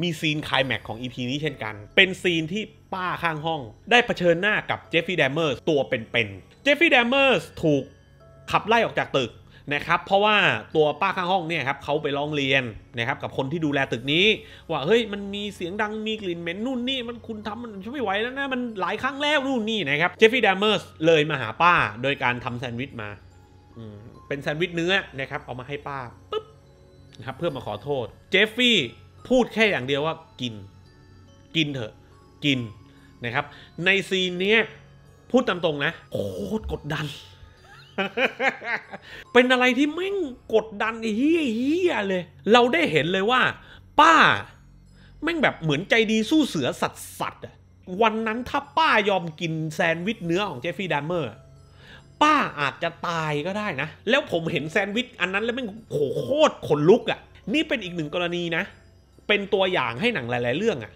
มีซีนคลายแม็กของ EP นี้เช่นกัน เป็นซีนที่ป้าข้างห้อง ได้เผชิญหน้ากับเจฟฟี่แดมเมอร์ตัวเป็นๆเจฟฟี่แดมเมอร์ถูกขับไล่ออกจากตึกนะครับเพราะว่าตัวป้าข้างห้องเนี่ยครับเขาไปร้องเรียนนะครับ กับคนที่ดูแลตึกนี้ ว่าเฮ้ยมันมีเสียงดังมีกลิ่นเหม็นนู่นนี่มันคุณทำมันช่วยไม่ไหวแล้วนะมันหลายครั้งแล้วนู่นนี่นะครับเจฟฟี่ดามเมอร์สเลยมาหาป้า โดยการทำแซนด์วิชมาเป็นแซนด์วิชเนื้อนะครับเอามาให้ป้าปุ๊บนะครับเพื่อมาขอโทษเจฟฟี่พูดแค่อย่างเดียวว่ากินกินเถอะ กินนะครับ ในซีนนี้พูดตามตรงนะโคตรกดดันเป็นอะไรที่แม่งกดดันเฮี้ยเเลย เราได้เห็นเลยว่า ป้าแม่งแบบเหมือนใจดีสู้เสือสัตว์สัตว์วันนั้นถ้าป้ายอมกินแซนด์วิชเนื้อของเจฟฟี่ดัมเมอร์ป้าอาจจะตายก็ได้นะ แล้วผมเห็นแซนด์วิชอันนั้นแล้วแม่งโโคตรขนลุกอะ่ะ นี่เป็นอีกหนึ่งกรณีนะ เป็นตัวอย่างให้หนังหลาย ๆเรื่องอะ่ะ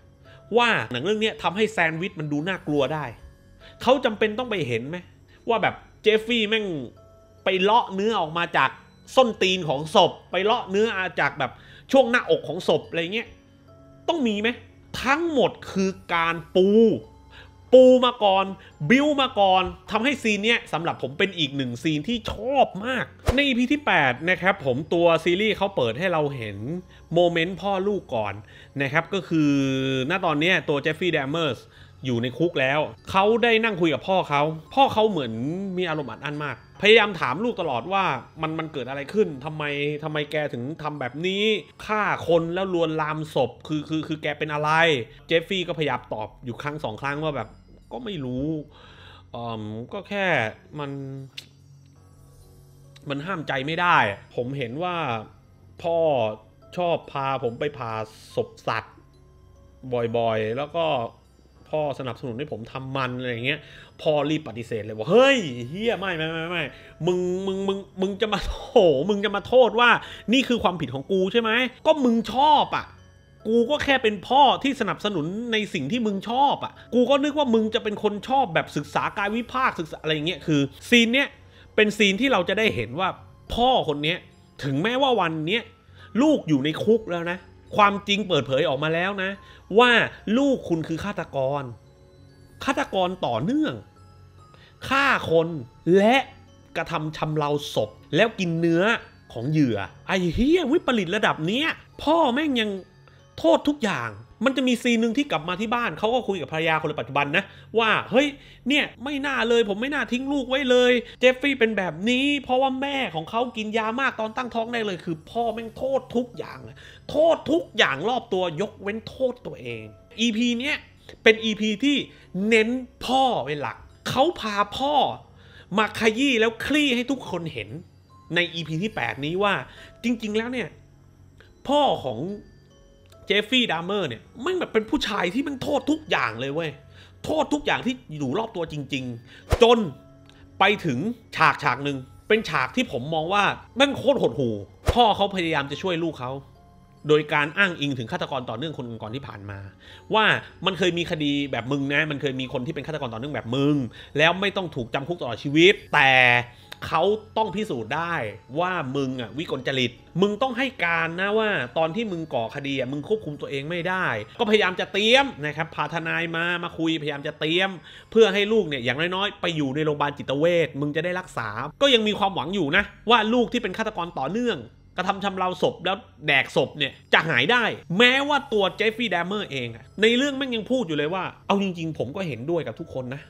ว่าหนังเรื่องนี้ทำให้แซนด์วิชมันดูน่ากลัวได้ เขาจำเป็นต้องไปเห็นไหมว่าแบบจฟฟี่แม่งไปเลาะเนื้อออกมาจากส้นตีนของศพ ไปเลาะเนื้ออาจากแบบช่วงหน้าอกของศพอะไรเงี้ยต้องมีไหมทั้งหมดคือการปู ปูมาก่อนบิวมาก่อนทำให้ซีนเนี้ยสำหรับผมเป็นอีกหนึ่งซีนที่ชอบมาก ในอีพีที่ 8 นะครับ ผมตัวซีรีส์เขาเปิดให้เราเห็นโมเมนต์พ่อลูกก่อนนะครับก็คือณตอนนี้ตัวเจฟฟี่เดมเมอร์สอยู่ในคุกแล้ว เขาได้นั่งคุยกับพ่อเขา พ่อเขาเหมือนมีอารมณ์อัดอั้นมาก พยายามถามลูกตลอดว่ามันมันเกิดอะไรขึ้นทำไมทำไมแกถึงทำแบบนี้ฆ่าคนแล้วลวนลามศพคือคือคือแกเป็นอะไร เจฟฟี่ก็พยายามตอบอยู่ครั้งสองครั้งว่าแบบก็ไม่รู้ออก็แค่มัน มันห้ามใจไม่ได้ ผมเห็นว่าพ่อชอบพาผมไปผ่าศพสัตว์ บ่อยๆแล้วก็พ่อสนับสนุนให้ผมทำมันอะไรเงี้ย พ่อรีบปฏิเสธเลยว่าเฮ้ยเฮียไม่ไม่ไม่ไม่ มึงมึงมึงมึงจะมาโห มึงจะมาโทษว่า นี่คือความผิดของกูใช่ไหม ก็มึงชอบอะ่ะ กูก็แค่เป็นพ่อที่สนับสนุนในสิ่งที่มึงชอบอะ่ะ กูก็นึกว่ามึงจะเป็นคนชอบแบบศึกษากายวิภาคศึกษาอะไรเงี้ยคือ ซีนเนี้ยเป็นซีนที่เราจะได้เห็นว่าพ่อคนเนี้ยถึงแม้ว่าวันเนี้ยลูกอยู่ในคุกแล้วนะความจริงเปิดเผยออกมาแล้วนะ ว่าลูกคุณคือฆาตกรฆาตกรต่อเนื่องฆ่าคนและกระทำชำเราศพแล้วกินเนื้อของเหยื่อ ไอ้เฮียวิปริตระดับเนี้ยพ่อแม่งยังโทษทุกอย่างมันจะมีซีนหนึ่งที่กลับมาที่บ้านเขาก็คุยกับภรรยาคนปัจจุบันนะ ว่าเฮ้ย เนี่ยไม่น่าเลยผมไม่น่าทิ้งลูกไว้เลย เจฟฟี่เป็นแบบนี้ เพราะว่าแม่ของเขากินยามากตอนตั้งท้องได้เลย คือพ่อแม่งโทษทุกอย่าง โทษทุกอย่างรอบตัวยกเว้นโทษตัวเอง EP เนี้ยเป็น EP ที่เน้นพ่อเป็นหลักเขาพาพ่อ มาขยี้แล้วคลี่ให้ทุกคนเห็น ใน EP ที่8นี้ว่าจริงๆแล้วเนี่ย พ่อของเจฟฟี่ดามเมอร์เนี่ยมันแบบเป็นผู้ชายที่มันโทษทุกอย่างเลยเว้ยโทษทุกอย่างที่อยู่รอบตัวจริง ๆ จนไปถึงฉากฉากหนึ่งเป็นฉากที่ผมมองว่าแม่งโคตรหดหู พ่อเขาพยายามจะช่วยลูกเขาโดยการอ้างอิงถึงฆาตกรต่อเนื่องคนก่อนที่ผ่านมา ว่ามันเคยมีคดีแบบมึงนะ มันเคยมีคนที่เป็นฆาตกรต่อเนื่องแบบมึงแล้วไม่ต้องถูกจำคุกตลอดชีวิต แต่เขาต้องพิสูจน์ได้ว่ามึงอ่ะวิกลจริต มึงต้องให้การนะว่า ตอนที่มึงก่อคดีอ่ะมึงควบคุมตัวเองไม่ได้ ก็พยายามจะเตรียมนะครับพาทนายมามาคุยพยายามจะเตรียม เพื่อให้ลูกเนี่ยอย่างน้อยๆไปอยู่ในโรงพยาบาลจิตเวชมึงจะได้รักษา ก็ยังมีความหวังอยู่นะว่าลูกที่เป็นฆาตกรต่อเนื่อง กระทำชำเราศพแล้วแดกศพเนี่ยจะหายได้ แม้ว่าตัวเจฟฟี่แดมเมอร์เอง ในเรื่องแม่งยังพูดอยู่เลยว่าเอาจริง ๆ ผมก็เห็นด้วยกับทุกคนนะ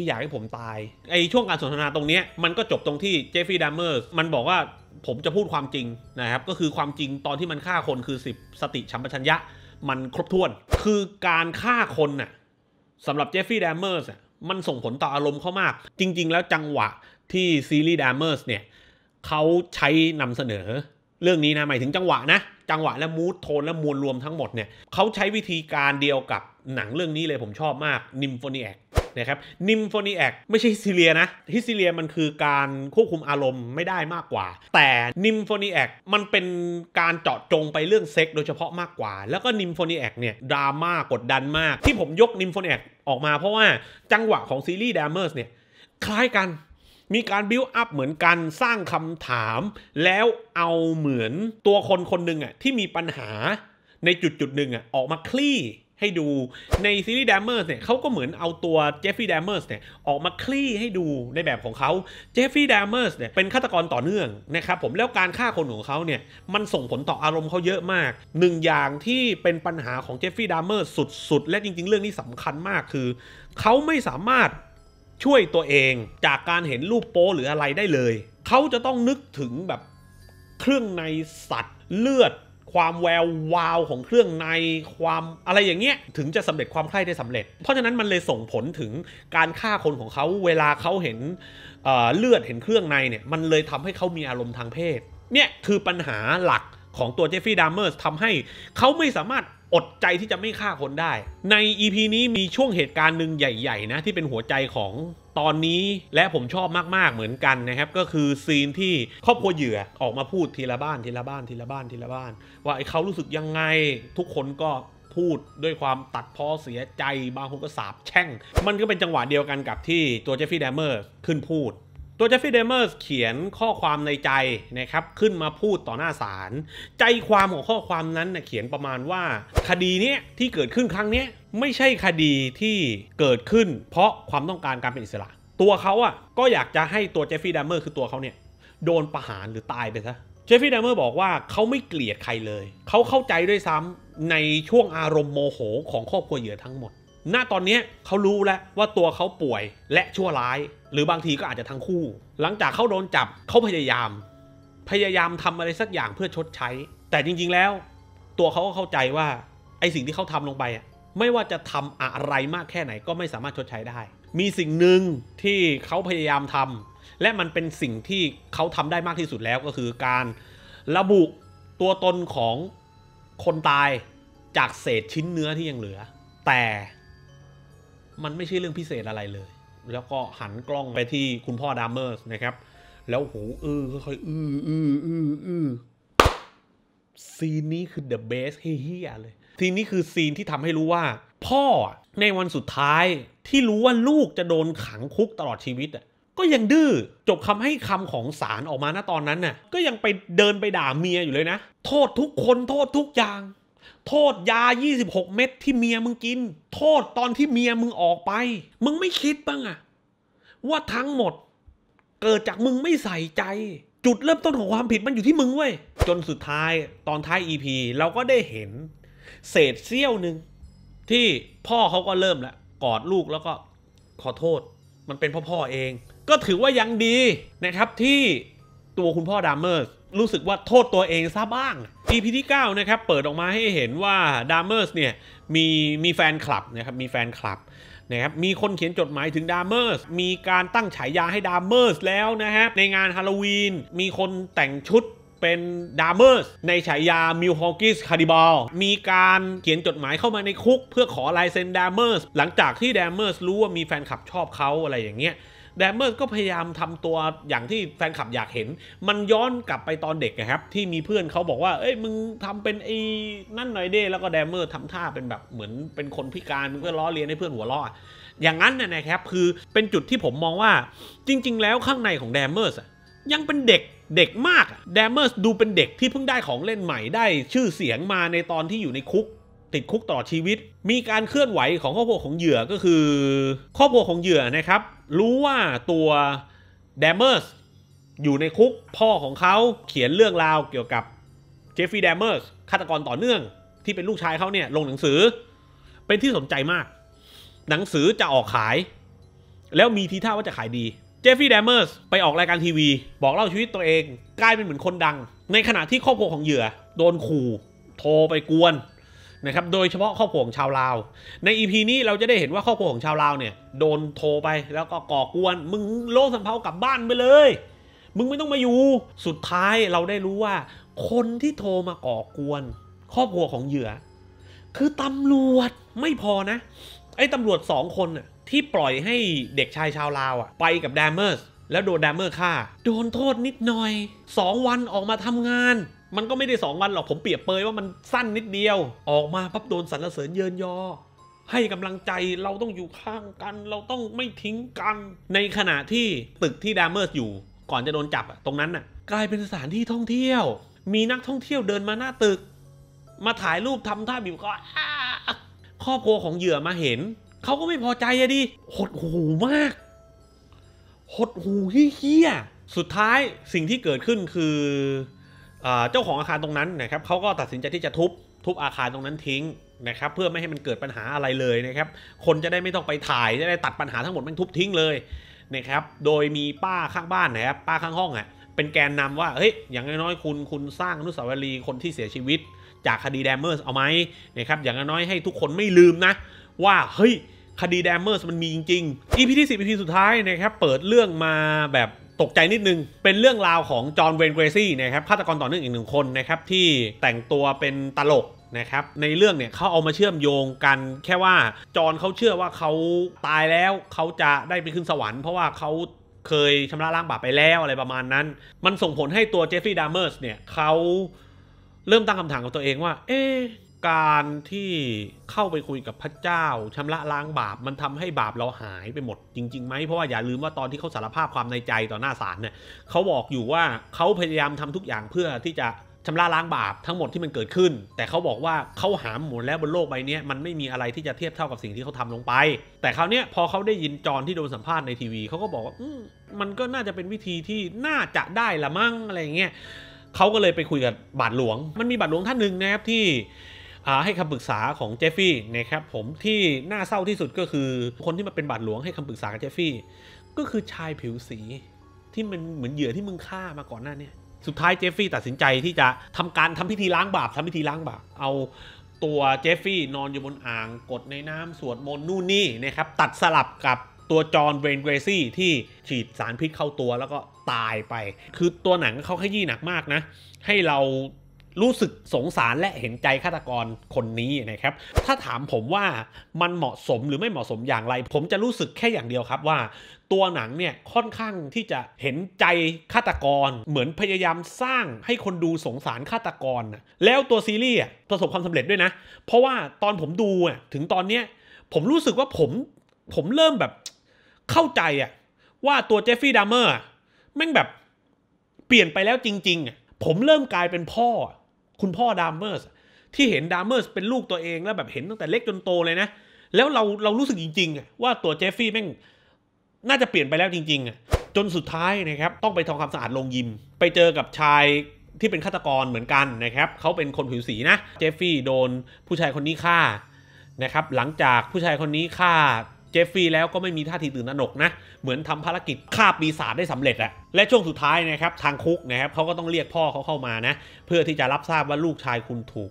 ที่อยากให้ผมตายไอช่วงการสนทนาตรงนี้มันก็จบตรงที่เจฟฟี่ดัมเมอร์มันบอกว่าผมจะพูดความจริงนะครับ ก็คือความจริงตอนที่มันฆ่าคนคือ 10 สติชัมปชัญญะ มันครบถ้วนคือการฆ่าคนน่ะสำหรับเจฟฟี่ดัมเมอร์สมันส่งผลต่ออารมณ์เขามาก จริง ๆ แล้วจังหวะที่ซีรีส์ดัมเมอร์สเนี่ยเขาใช้นำเสนอเรื่องนี้นะหมายถึงจังหวะนะ จังหวะและมูทโทนและมวลรวมทั้งหมดเนี่ยเขาใช้วิธีการเดียวกับหนังเรื่องนี้เลยผมชอบมากนิมโฟเนียนะครับนิมโฟนีแอคไม่ใช่ฮิสเลียนะฮิสเลียมันคือการควบคุมอารมณ์ไม่ได้มากกว่า แต่นิมโฟนีแอคมันเป็นการเจาะจงไปเรื่องเซ็กโดยเฉพาะมากกว่า แล้วก็นิมโฟนีแอคเนี่ย ดราม่ากดดันมาก ที่ผมยกนิมโฟนีแอคออกมาเพราะว่า จังหวะของซีรีส์ดามเมอร์สเนี่ย คล้ายกันมีการบิวอัพเหมือนกันสร้างคำถาม แล้วเอาเหมือนตัวคนคนหนึ่งอ่ะที่มีปัญหาในจุดจุดหนึ่งอ่ะออกมาคลี่ให้ดูในซีรีส์ดัมเมอร์สเนี่ยเขาก็เหมือนเอาตัวเจฟฟี่ดัมเมอร์สเนี่ยออกมาคลี่ให้ดูในแบบของเขาเจฟฟี่ดัมเมอร์สเนี่ยเป็นฆาตกรต่อเนื่องนะครับผมแล้วการฆ่าคนของเขาเนี่ยมันส่งผลต่ออารมณ์เขาเยอะมากหนึ่งอย่างที่เป็นปัญหาของเจฟฟี่ดัมเมอร์สสุดๆ และจริงๆเรื่องนี้สำคัญมากคือ เขาไม่สามารถช่วยตัวเองจากการเห็นรูปโป้หรืออะไรได้เลยเขาจะต้องนึกถึงแบบเครื่องในสัตว์เลือดความแวววาวของเครื่องในความอะไรอย่างเงี้ยถึงจะสำเร็จความใคร่ได้สำเร็จเพราะฉะนั้นมันเลยส่งผลถึงการฆ่าคนของเขาเวลาเขาเห็นเเลือดเห็นเครื่องในเนี่ยมันเลยทำให้เขามีอารมณ์ทางเพศเนี่ยคือปัญหาหลักของตัวเจฟฟี่ดามเมอร์ทำให้เขาไม่สามารถอดใจที่จะไม่ฆ่าคนได้ ใน EP นี้มีช่วงเหตุการณ์หนึ่งใหญ่ๆ นะ ที่เป็นหัวใจของตอนนี้และผมชอบมากๆเหมือนกันนะครับ ก็คือซีนที่ครอบครัวเหยื่อออกมาพูดทีละบ้าน ทีละบ้าน ทีละบ้านทีละบ้าน ว่าไอ้เขารู้สึกยังไงทุกคนก็พูดด้วยความตัดพ้อเสียใจบางคนก็สาบแช่ง มันก็เป็นจังหวะเดียวกันกับที่ตัวเจฟฟี่แดมเมอร์ขึ้นพูดตัวเจฟฟี่เดเมอร์เขียนข้อความในใจนะครับขึ้นมาพูดต่อหน้าศาลใจความของข้อความนั้นนะเขียนประมาณว่า คดีนี้ที่เกิดขึ้นครั้งนี้ไม่ใช่คดีที่เกิดขึ้น เพราะความต้องการการเป็นอิสระ ตัวเขาอ่ะก็อยากจะให้ตัวเจฟฟี่เดเมอร์คือตัวเขาเนี่ยโดนประหารหรือตายไปซะเจฟฟี่เดเมอร์บอกว่าเขาไม่เกลียดใครเลย เขาเข้าใจด้วยซ้ำในช่วงอารมณ์โมโห ของครอบครัวเหยื่อทั้งหมดณตอนนี้เขารู้แล้วว่าตัวเขาป่วยและชั่วร้ายหรือบางทีก็อาจจะทั้งคู่ หลังจากเขาโดนจับเขาพยายาม พยายามทำอะไรสักอย่างเพื่อชดใช้ แต่จริงๆแล้ว ตัวเขาก็เข้าใจว่าไอ้สิ่งที่เขาทำลงไปไม่ว่าจะทำอะไรมากแค่ไหนก็ไม่สามารถชดใช้ได้ มีสิ่งหนึ่งที่เขาพยายามทำ และมันเป็นสิ่งที่เขาทำได้มากที่สุดแล้วก็คือการระบุตัวตนของคนตายจากเศษชิ้นเนื้อที่ยังเหลือ แต่มันไม่ใช่เรื่องพิเศษอะไรเลย แล้วก็หันกล้องไปที่คุณพ่อดามเมอร์สนะครับ แล้วโหอือค่อยๆอืออืออืออือซีนนี้คือเดอะเบสเฮียเลย ซีนนี้คือซีนที่ทำให้รู้ว่า พ่อในวันสุดท้ายที่รู้ว่าลูกจะโดนขังคุกตลอดชีวิตอ่ะ ก็ยังดื้อจบคำให้คำของศาลออกมาณตอนนั้นน่ะ ก็ยังไปเดินไปด่าเมียอยู่เลยนะ โทษทุกคนโทษทุกอย่างโทษยา 26 เม็ดที่เมียมึงกิน โทษตอนที่เมียมึงออกไป มึงไม่คิดบ้างอะ ว่าทั้งหมดเกิดจากมึงไม่ใส่ใจ จุดเริ่มต้นของความผิดมันอยู่ที่มึงเว้ย จนสุดท้ายตอนท้าย EP เราก็ได้เห็น เศษเสี้ยวหนึ่งที่พ่อเขาก็เริ่มแล้วกอดลูกแล้วก็ขอโทษ มันเป็นพ่อพ่อเอง ก็ถือว่ายังดีนะครับ ที่ตัวคุณพ่อดามเมอร์รู้สึกว่าโทษตัวเองซะบ้าง EP ที่9นะครับเปิดออกมาให้เห็นว่าดามเมอร์สเนี่ยมีมีแฟนคลับนะครับมีแฟนคลับนะครับมีคนเขียนจดหมายถึงดามเมอร์สมีการตั้งฉายาให้ดามเมอร์สแล้วนะฮะในงานฮาโลวีน มีคนแต่งชุดเป็นดามเมอร์สในฉายามิลฮอกิสคาร์ดิบอลมีการเขียนจดหมายเข้ามาในคุกเพื่อขอลายเซ็นดามเมอร์สหลังจากที่ดามเมอร์สรู้ว่ามีแฟนคลับชอบเขาอะไรอย่างเงี้ยแดมเมอร์ก็ พยายามทำตัวอย่างที่แฟนคลับอยากเห็น มันย้อนกลับไปตอนเด็กนะครับ ที่มีเพื่อนเขาบอกว่า เอ้ยมึงทำเป็นไอ้นั่น หน่อยเด้แล้วก็แดมเมอร์ทำท่าเป็นแบบเหมือนเป็นคนพิการเพื่อล้อเลียน ให้ เพื่อนหัวล้ออย่างนั้นนะครับ คือเป็นจุดที่ผมมองว่าจริง ๆ แล้วข้างในของแดมเมอร์ยังเป็นเด็กเด็กมากแดมเมอร์ดูเป็นเด็กที่เพิ่งได้ของเล่นใหม่ได้ชื่อเสียงมาในตอนที่อยู่ในคุกติดคุกตลอดชีวิต มีการเคลื่อนไหวของครอบครัวของเหยื่อก็คือครอบครัวของเหยื่อนะครับ รู้ว่าตัวเดมเมอร์สอยู่ในคุกพ่อของเขาเขียนเรื่องราวเกี่ยวกับ เจฟฟี่เดมเมอร์สฆาตกรต่อเนื่อง ที่เป็นลูกชายเขาเนี่ย ลงหนังสือเป็นที่สนใจมาก หนังสือจะออกขาย แล้วมีทีท่าว่าจะขายดีเจฟฟี่เดมเมอร์สไปออกรายการทีวี บอกเล่าชีวิตตัวเองกลายเป็นเหมือนคนดัง ในขณะที่ครอบครัวของเหยื่อโดนขู่โทรไปกวนนะครับ โดยเฉพาะครอบครัวของชาวลาว ในอีพีนี้เราจะได้เห็นว่าครอบครัวของชาวลาวเนี่ย โดนโทรไปแล้วก็ก่อกวน มึงโลสัมเพากลับบ้านไปเลย มึงไม่ต้องมาอยู่ สุดท้ายเราได้รู้ว่า คนที่โทรมาก่อกวน ครอบครัวของเหยื่อคือตำรวจไม่พอนะ ไอ้ตำรวจสองคนที่ปล่อยให้เด็กชายชาวลาวอ่ะไปกับแดมเมอร์สแล้วโดนแดมเมอร์ฆ่าโดนโทษนิดหน่อย2วันออกมาทำงานมันก็ไม่ได้สองวันหรอกผมเปรียบเปยว่ามันสั้นนิดเดียวออกมาปั๊บโดนสรรเสริญเยินยอ ให้กำลังใจเราต้องอยู่ข้างกัน เราต้องไม่ทิ้งกัน ในขณะที่ตึกที่ดามเมอร์สอยู่ ก่อนจะโดนจับตรงนั้นน่ะ กลายเป็นสถานที่ท่องเที่ยว มีนักท่องเที่ยวเดินมาหน้าตึก มาถ่ายรูปทำท่าบิวคอครอบครัวของเหยื่อมาเห็นเขาก็ไม่พอใจอะดิหดหูมาก หดหูเฮี้ยสุดท้ายสิ่งที่เกิดขึ้นคือเจ้าของอาคารตรงนั้นนะครับเขาก็ตัดสินใจที่จะทุบทุบอาคารตรงนั้นทิ้งนะครับเพื่อไม่ให้มันเกิดปัญหาอะไรเลยนะครับ คนจะได้ไม่ต้องไปถ่าย จะได้ตัดปัญหาทั้งหมดมันทุบทิ้งเลย นะครับโดยมีป้าข้างบ้านนะครับ ป้าข้างห้องอ่ะเป็นแกนนำว่า เฮ้ยอย่างน้อยๆคุณคุณสร้างอนุสาวรีย์คนที่เสียชีวิตจากคดีแดมเมอร์สเอาไหมนะครับอย่างน้อยให้ทุกคนไม่ลืมนะว่าเฮ้ยคดีแดมเมอร์สมันมีจริงๆ EP ที่ 10 EP สุดท้ายนะครับเปิดเรื่องมาแบบตกใจนิดนึง เป็นเรื่องราวของจอห์นเวนเกรซี่นะครับฆาตกรต่อเนื่องอีกหนึ่งคนนะครับ ที่แต่งตัวเป็นตลกนะครับ ในเรื่องเนี่ยเขาเอามาเชื่อมโยงกันแค่ว่าจอห์นเขาเชื่อว่าเขาตายแล้วเขาจะได้ไปขึ้นสวรรค์เพราะว่าเขาเคยชำระล้างบาปไปแล้วอะไรประมาณนั้น มันส่งผลให้ตัวเจฟฟี่ดามเมอร์สเนี่ยเขาเริ่มตั้งคำถามกับตัวเองว่า เอ๊การที่เข้าไปคุยกับพระเจ้า ชำระล้างบาป มันทำให้บาปเราหายไปหมดจริงๆไหมเพราะว่าอย่าลืมว่า ตอนที่เขาสารภาพความในใจต่อหน้าศาลเนี่ย เขาบอกอยู่ว่าเขาพยายามทำทุกอย่างเพื่อที่จะชำระล้างบาปทั้งหมดที่มันเกิดขึ้น แต่เขาบอกว่าเขาหามหมดแล้วบนโลกใบนี้มันไม่มีอะไรที่จะเทียบเท่ากับสิ่งที่เขาทำลงไป แต่คราวนี้พอเขาได้ยินจอนที่โดนสัมภาษณ์ในทีวีเขาก็บอกว่ามันก็น่าจะเป็นวิธีที่น่าจะได้ละมั่งอะไรเงี้ยเขาก็เลยไปคุยกับบาทหลวง มันมีบาทหลวงท่านหนึ่งนะครับที่ให้คำปรึกษาของเจฟฟี่นะครับผมที่น่าเศร้าที่สุดก็คือคนที่มาเป็นบาดหลวงให้คำปรึกษากับเจฟฟี่ก็คือชายผิวสีที่มันเหมือนเหยื่อที่มึงฆ่ามาก่อนหน้านี้สุดท้ายเจฟฟี่ตัดสินใจที่จะทำการทำพิธีล้างบาปทำพิธีล้างบาปเอาตัวเจฟฟี่นอนอยู่บนอ่างกดในน้ำสวดมนต์นู่นนี่นะครับตัดสลับกับตัวจอห์นเวนเกรซี่ที่ฉีดสารพิษเข้าตัว แล้วก็ตายไป คือตัวหนังเขาขยี้หนักมากนะให้เรารู้สึกสงสารและเห็นใจฆาตกรคนนี้นะครับ ถ้าถามผมว่ามันเหมาะสมหรือไม่เหมาะสมอย่างไร ผมจะรู้สึกแค่อย่างเดียวครับ ว่าตัวหนังเนี่ยค่อนข้างที่จะเห็นใจฆาตกรเหมือนพยายามสร้างให้คนดูสงสารฆาตกรแล้วตัวซีรีส์ประสบความสำเร็จด้วยนะ เพราะว่าตอนผมดูถึงตอนเนี้ผมรู้สึกว่าผมผมเริ่มแบบเข้าใจอะว่าตัวเจฟฟี่ดัมเมอร์แม่งแบบเปลี่ยนไปแล้วจริง ๆ ผมเริ่มกลายเป็นพ่อคุณพ่อดามเมอร์สที่เห็นดามเมอร์สเป็นลูกตัวเอง แล้วแบบเห็นตั้งแต่เล็กจนโตเลยนะ แล้วเราเรารู้สึกจริงๆ ว่าตัวเจฟฟี่แม่งน่าจะเปลี่ยนไปแล้วจริงๆ จนสุดท้ายนะครับ ต้องไปทำความสะอาดโรงยิม ไปเจอกับชายที่เป็นฆาตกรเหมือนกันนะครับเขาเป็นคนผิวสีนะ เจฟฟี่โดนผู้ชายคนนี้ฆ่านะครับ หลังจากผู้ชายคนนี้ฆ่าเจฟฟี่แล้วก็ไม่มีท่าทีตื่นตระหนกนะ เหมือนทำภารกิจฆ่าปีศาจได้สำเร็จอะและช่วงสุดท้ายนะครับ ทางคุกนะครับเขาก็ต้องเรียกพ่อเขาเข้ามานะ เพื่อที่จะรับทราบว่าลูกชายคุณถูก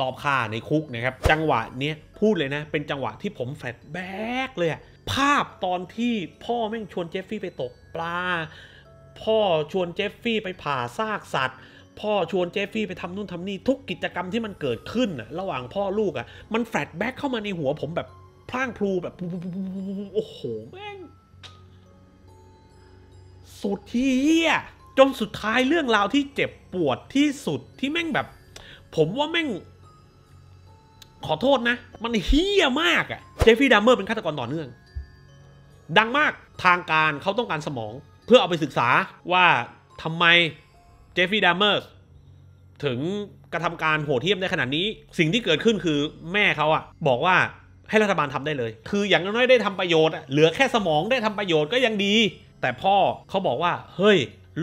ลอบฆ่าในคุกนะครับ จังหวะเนี้ยพูดเลยนะ เป็นจังหวะที่ผมแฟลชแบ็กเลยภาพตอนที่พ่อแม่งชวนเจฟฟี่ไปตกปลาพ่อชวนเจฟฟี่ไปผ่าซากสัตว์พ่อชวนเจฟฟี่ไปทำนู่นทำนี่ทุกกิจกรรมที่มันเกิดขึ้นระหว่างพ่อลูกอะ่ะมันแฟลชแบ็กเข้ามาในหัวผมแบบพร่างพลูแบบ โอ้โหแม่งสุดที่เฮียจนสุดท้ายเรื่องราวที่เจ็บปวดที่สุดที่แม่งแบบ ผมว่าแม่ง ขอโทษนะ มันเฮี้ยมากอะเจฟฟี่ดัมเมอร์เป็นฆาตกรต่อเนื่องดังมากทางการเขาต้องการสมอง เพื่อเอาไปศึกษาว่าทำไม เจฟฟี่ดัมเมอร์ถึงกระทำการโหดเหี้ยมได้ขนาดนี้สิ่งที่เกิดขึ้นคือแม่เขาอะบอกว่าให้รัฐบาลทำได้เลย คืออย่างน้อยได้ทำประโยชน์ เหลือแค่สมองได้ทำประโยชน์ก็ยังดี แต่พ่อเขาบอกว่า เฮ้ย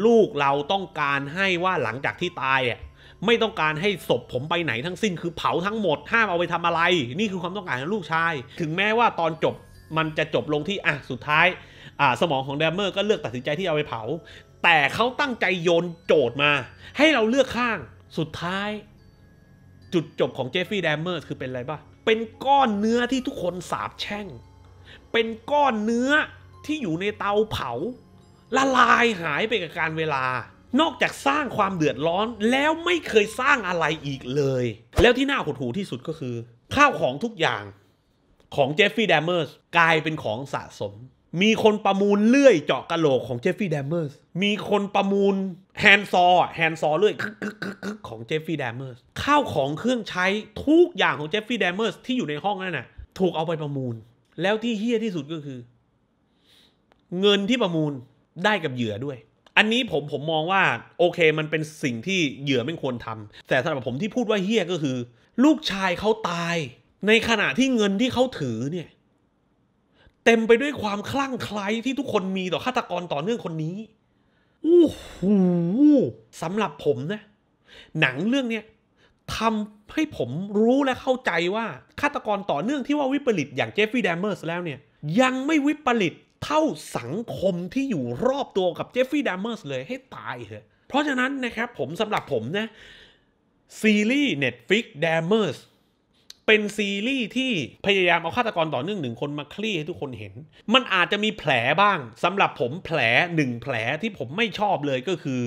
ลูกเราต้องการให้ว่าหลังจากที่ตายอ่ะไม่ต้องการให้ศพผมไปไหนทั้งสิ้นคือเผาทั้งหมดห้ามเอาไปทำอะไรนี่คือความต้องการของลูกชาย ถึงแม้ว่าตอนจบมันจะจบลงที่อ่ะสุดท้ายอ่าสมองของแดมเมอร์ก็เลือกตัดสินใจที่เอาไปเผา แต่เขาตั้งใจโยนโจทย์มา ให้เราเลือกข้างสุดท้าย จุดจบของเจฟฟี่แดมเมอร์คือเป็นอะไรบ้างเป็นก้อนเนื้อที่ทุกคนสาบแช่ง เป็นก้อนเนื้อที่อยู่ในเตาเผา ละลายหายไปกับการเวลา นอกจากสร้างความเดือดร้อนแล้วไม่เคยสร้างอะไรอีกเลย แล้วที่น่าหดหู่ที่สุดก็คือข้าวของทุกอย่างของเจฟฟี่แดมเมอร์สกลายเป็นของสะสมมีคนประมูลเลื่อย เจาะกะโหลกของเจฟฟี่แดมเมอร์ส มีคนประมูลแฮนซอแฮนซอเลื่อยคึกของเจฟฟี่แดมเมอร์สข้าวของเครื่องใช้ทุกอย่างของเจฟฟี่แดมเมอร์สที่อยู่ในห้องนั่นน่ะ ถูกเอาไปประมูล แล้วที่เฮี้ยที่สุดก็คือ เงินที่ประมูลได้กับเหยื่อด้วย อันนี้ผมผมมองว่า โอเคมันเป็นสิ่งที่เหยื่อไม่ควรทำ แต่สำหรับผมที่พูดว่าเฮี้ยก็คือ ลูกชายเขาตายในขณะที่เงินที่เขาถือเนี่ยเต็ม ไปด้วยความคลั่งไคล้ที่ทุกคนมีต่อฆาตกรต่อเนื่องคนนี้ อู้หูสำหรับผมนะ หนังเรื่องเนี้ยทำให้ผมรู้และเข้าใจว่าฆาตกรต่อเนื่องที่ว่าวิปริตอย่างเจฟฟี่แดมเมอร์สแล้วเนี่ย ยังไม่วิปริตเท่าสังคมที่อยู่รอบตัวกับเจฟฟี่แดมเมอร์สเลยให้ตายเถอะ เพราะฉะนั้นนะครับผมสำหรับผมนะซีรีส์ Netflix d a m m e r s เป็นซีรีส์ที่พยายามเอาฆาตกรต่อเนื่องหนึ่งคนมาคลี่ให้ทุกคนเห็น มันอาจจะมีแผลบ้าง สำหรับผมแผลหนึ่งแผลที่ผมไม่ชอบเลยก็คือ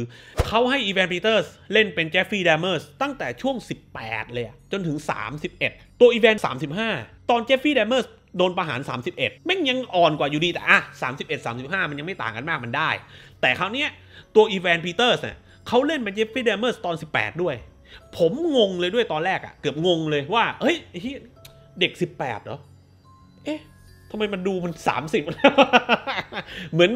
เขาให้อีแวนพีเตอร์สเล่นเป็นเจฟฟี่ดามเมอร์สตั้งแต่ช่วง 18 เลยจนถึง 31 ตัวอีแวน35 ตอนเจฟฟี่ดามเมอร์สโดนประหาร 31แม่งยังอ่อนกว่าอยู่ดีแต่อ่ะ31 35 มันยังไม่ต่างกันมากมันได้ แต่คราวนี้ตัวอีแวนพีเตอร์สเนี่ยเขาเล่นเป็นเจฟฟี่เดมเมอร์สตอน18 ด้วยผมงงเลยด้วยตอนแรกอะเกือบงงเลยว่า เฮ้ย เด็กสิบแปดเหรอ เอ๊ะทำไมมันดูมันสามสิบเหมือน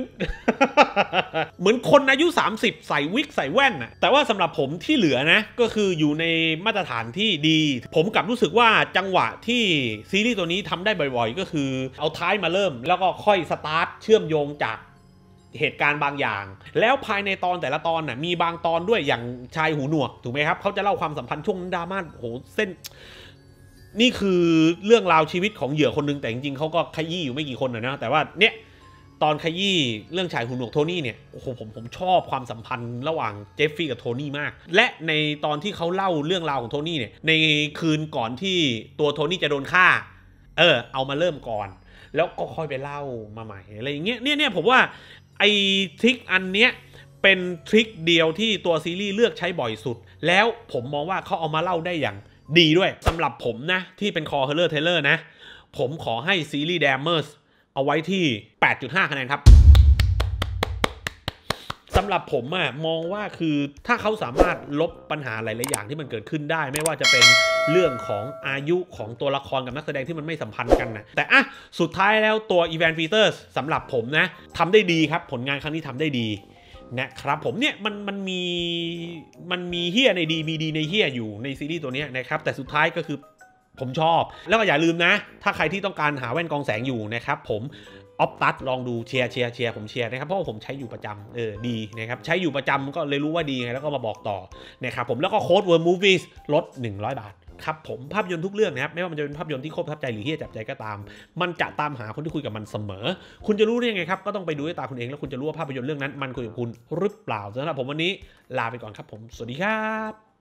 เหมือนคนอายุสสามิบใส่วิก ใส่แว่นอะแต่ว่าสำหรับผมที่เหลือนะ ก็คืออยู่ในมาตรฐานที่ดี ผมกลับรู้สึกว่าจังหวะที่ซีรีส์ตัวนี้ทำได้บ่อยๆ ก็คือ เอาท้ายมาเริ่ม แล้วก็ค่อยสตาร์ทเชื่อมโยงจากเหตุการณ์บางอย่าง แล้วภายในตอนแต่ละตอนน่ะมีบางตอนด้วยอย่างชายหูหนวกถูกไหมครับเขาจะเล่าความสัมพันธ์ช่วงดราม่าโหเส้นนี่คือเรื่องราวชีวิตของเหยื่อคนหนึ่งแต่จริงๆเขาก็ขยี้อยู่ไม่กี่คนนะนะแต่ว่าเนี่ยตอนขยี้เรื่องชายหูหนวกโทนี่เนี่ยโอ้โหผมผมชอบความสัมพันธ์ระหว่างเจฟฟี่กับโทนี่มาก และในตอนที่เขาเล่าเรื่องราวของโทนี่เนี่ยในคืนก่อนที่ตัวโทนี่จะโดนฆ่า เออเอามาเริ่มก่อน แล้วก็ค่อยไปเล่ามาใหม่อะไรอย่างเงี้ยเนี่ยเนี่ยผมว่าไอ้ทริคอันเนี้ยเป็นทริคเดียวที่ตัวซีรีส์เลือกใช้บ่อยสุด แล้วผมมองว่าเขาเอามาเล่าได้อย่างดีด้วยสำหรับผมนะที่เป็นคอเฮลเลอร์เทเลอร์นะ ผมขอให้ซีรีส์แดมเมอร์สเอาไว้ที่ 8.5คะแนนครับสำหรับผมอะมองว่าคือถ้าเขาสามารถลบปัญหาหลาย ๆ อย่างที่มันเกิดขึ้นได้ ไม่ว่าจะเป็นเรื่องของอายุของตัวละครกับนักแสดงที่มันไม่สัมพันธ์กันนะแต่อะสุดท้ายแล้วตัวอีแวนฟีเตอร์สำหรับผมนะทำได้ดีครับ ผลงานครั้งนี้ทำได้ดีนะครับผมเนี่ยมันมันมีมันมีเฮียในดี มีดีในเฮียอยู่ในซีรีส์ตัวนี้นะครับแต่สุดท้ายก็คือผมชอบ แล้วก็อย่าลืมนะถ้าใครที่ต้องการหาแว่นกองแสงอยู่นะครับผมออฟตัสลองดูเชียร์เชียร์เชียร์ผมเชียร์นะครับเพราะว่าผมใช้อยู่ประจำเออดีนะครับใช้อยู่ประจำก็เลยรู้ว่าดีไงแล้วก็มาบอกต่อนะครับผมแล้วก็โค้ดเวิร์มูฟวีสลด 100 บาทครับผมภาพยนตร์ทุกเรื่องนะครับไม่ว่ามันจะเป็นภาพยนตร์ที่โคบทับใจหรือที่จับใจก็ตาม มันจะตามหาคนที่คุยกับมันเสมอ คุณจะรู้ได้ยังไงครับก็ต้องไปดูด้วยตาคุณเองแล้วคุณจะรู้ว่าภาพยนตร์เรื่องนั้นมันคุยกับคุณหรือเปล่าสำหรับผมวันนี้ลาไปก่อนครับ ผมสวัสดีครับ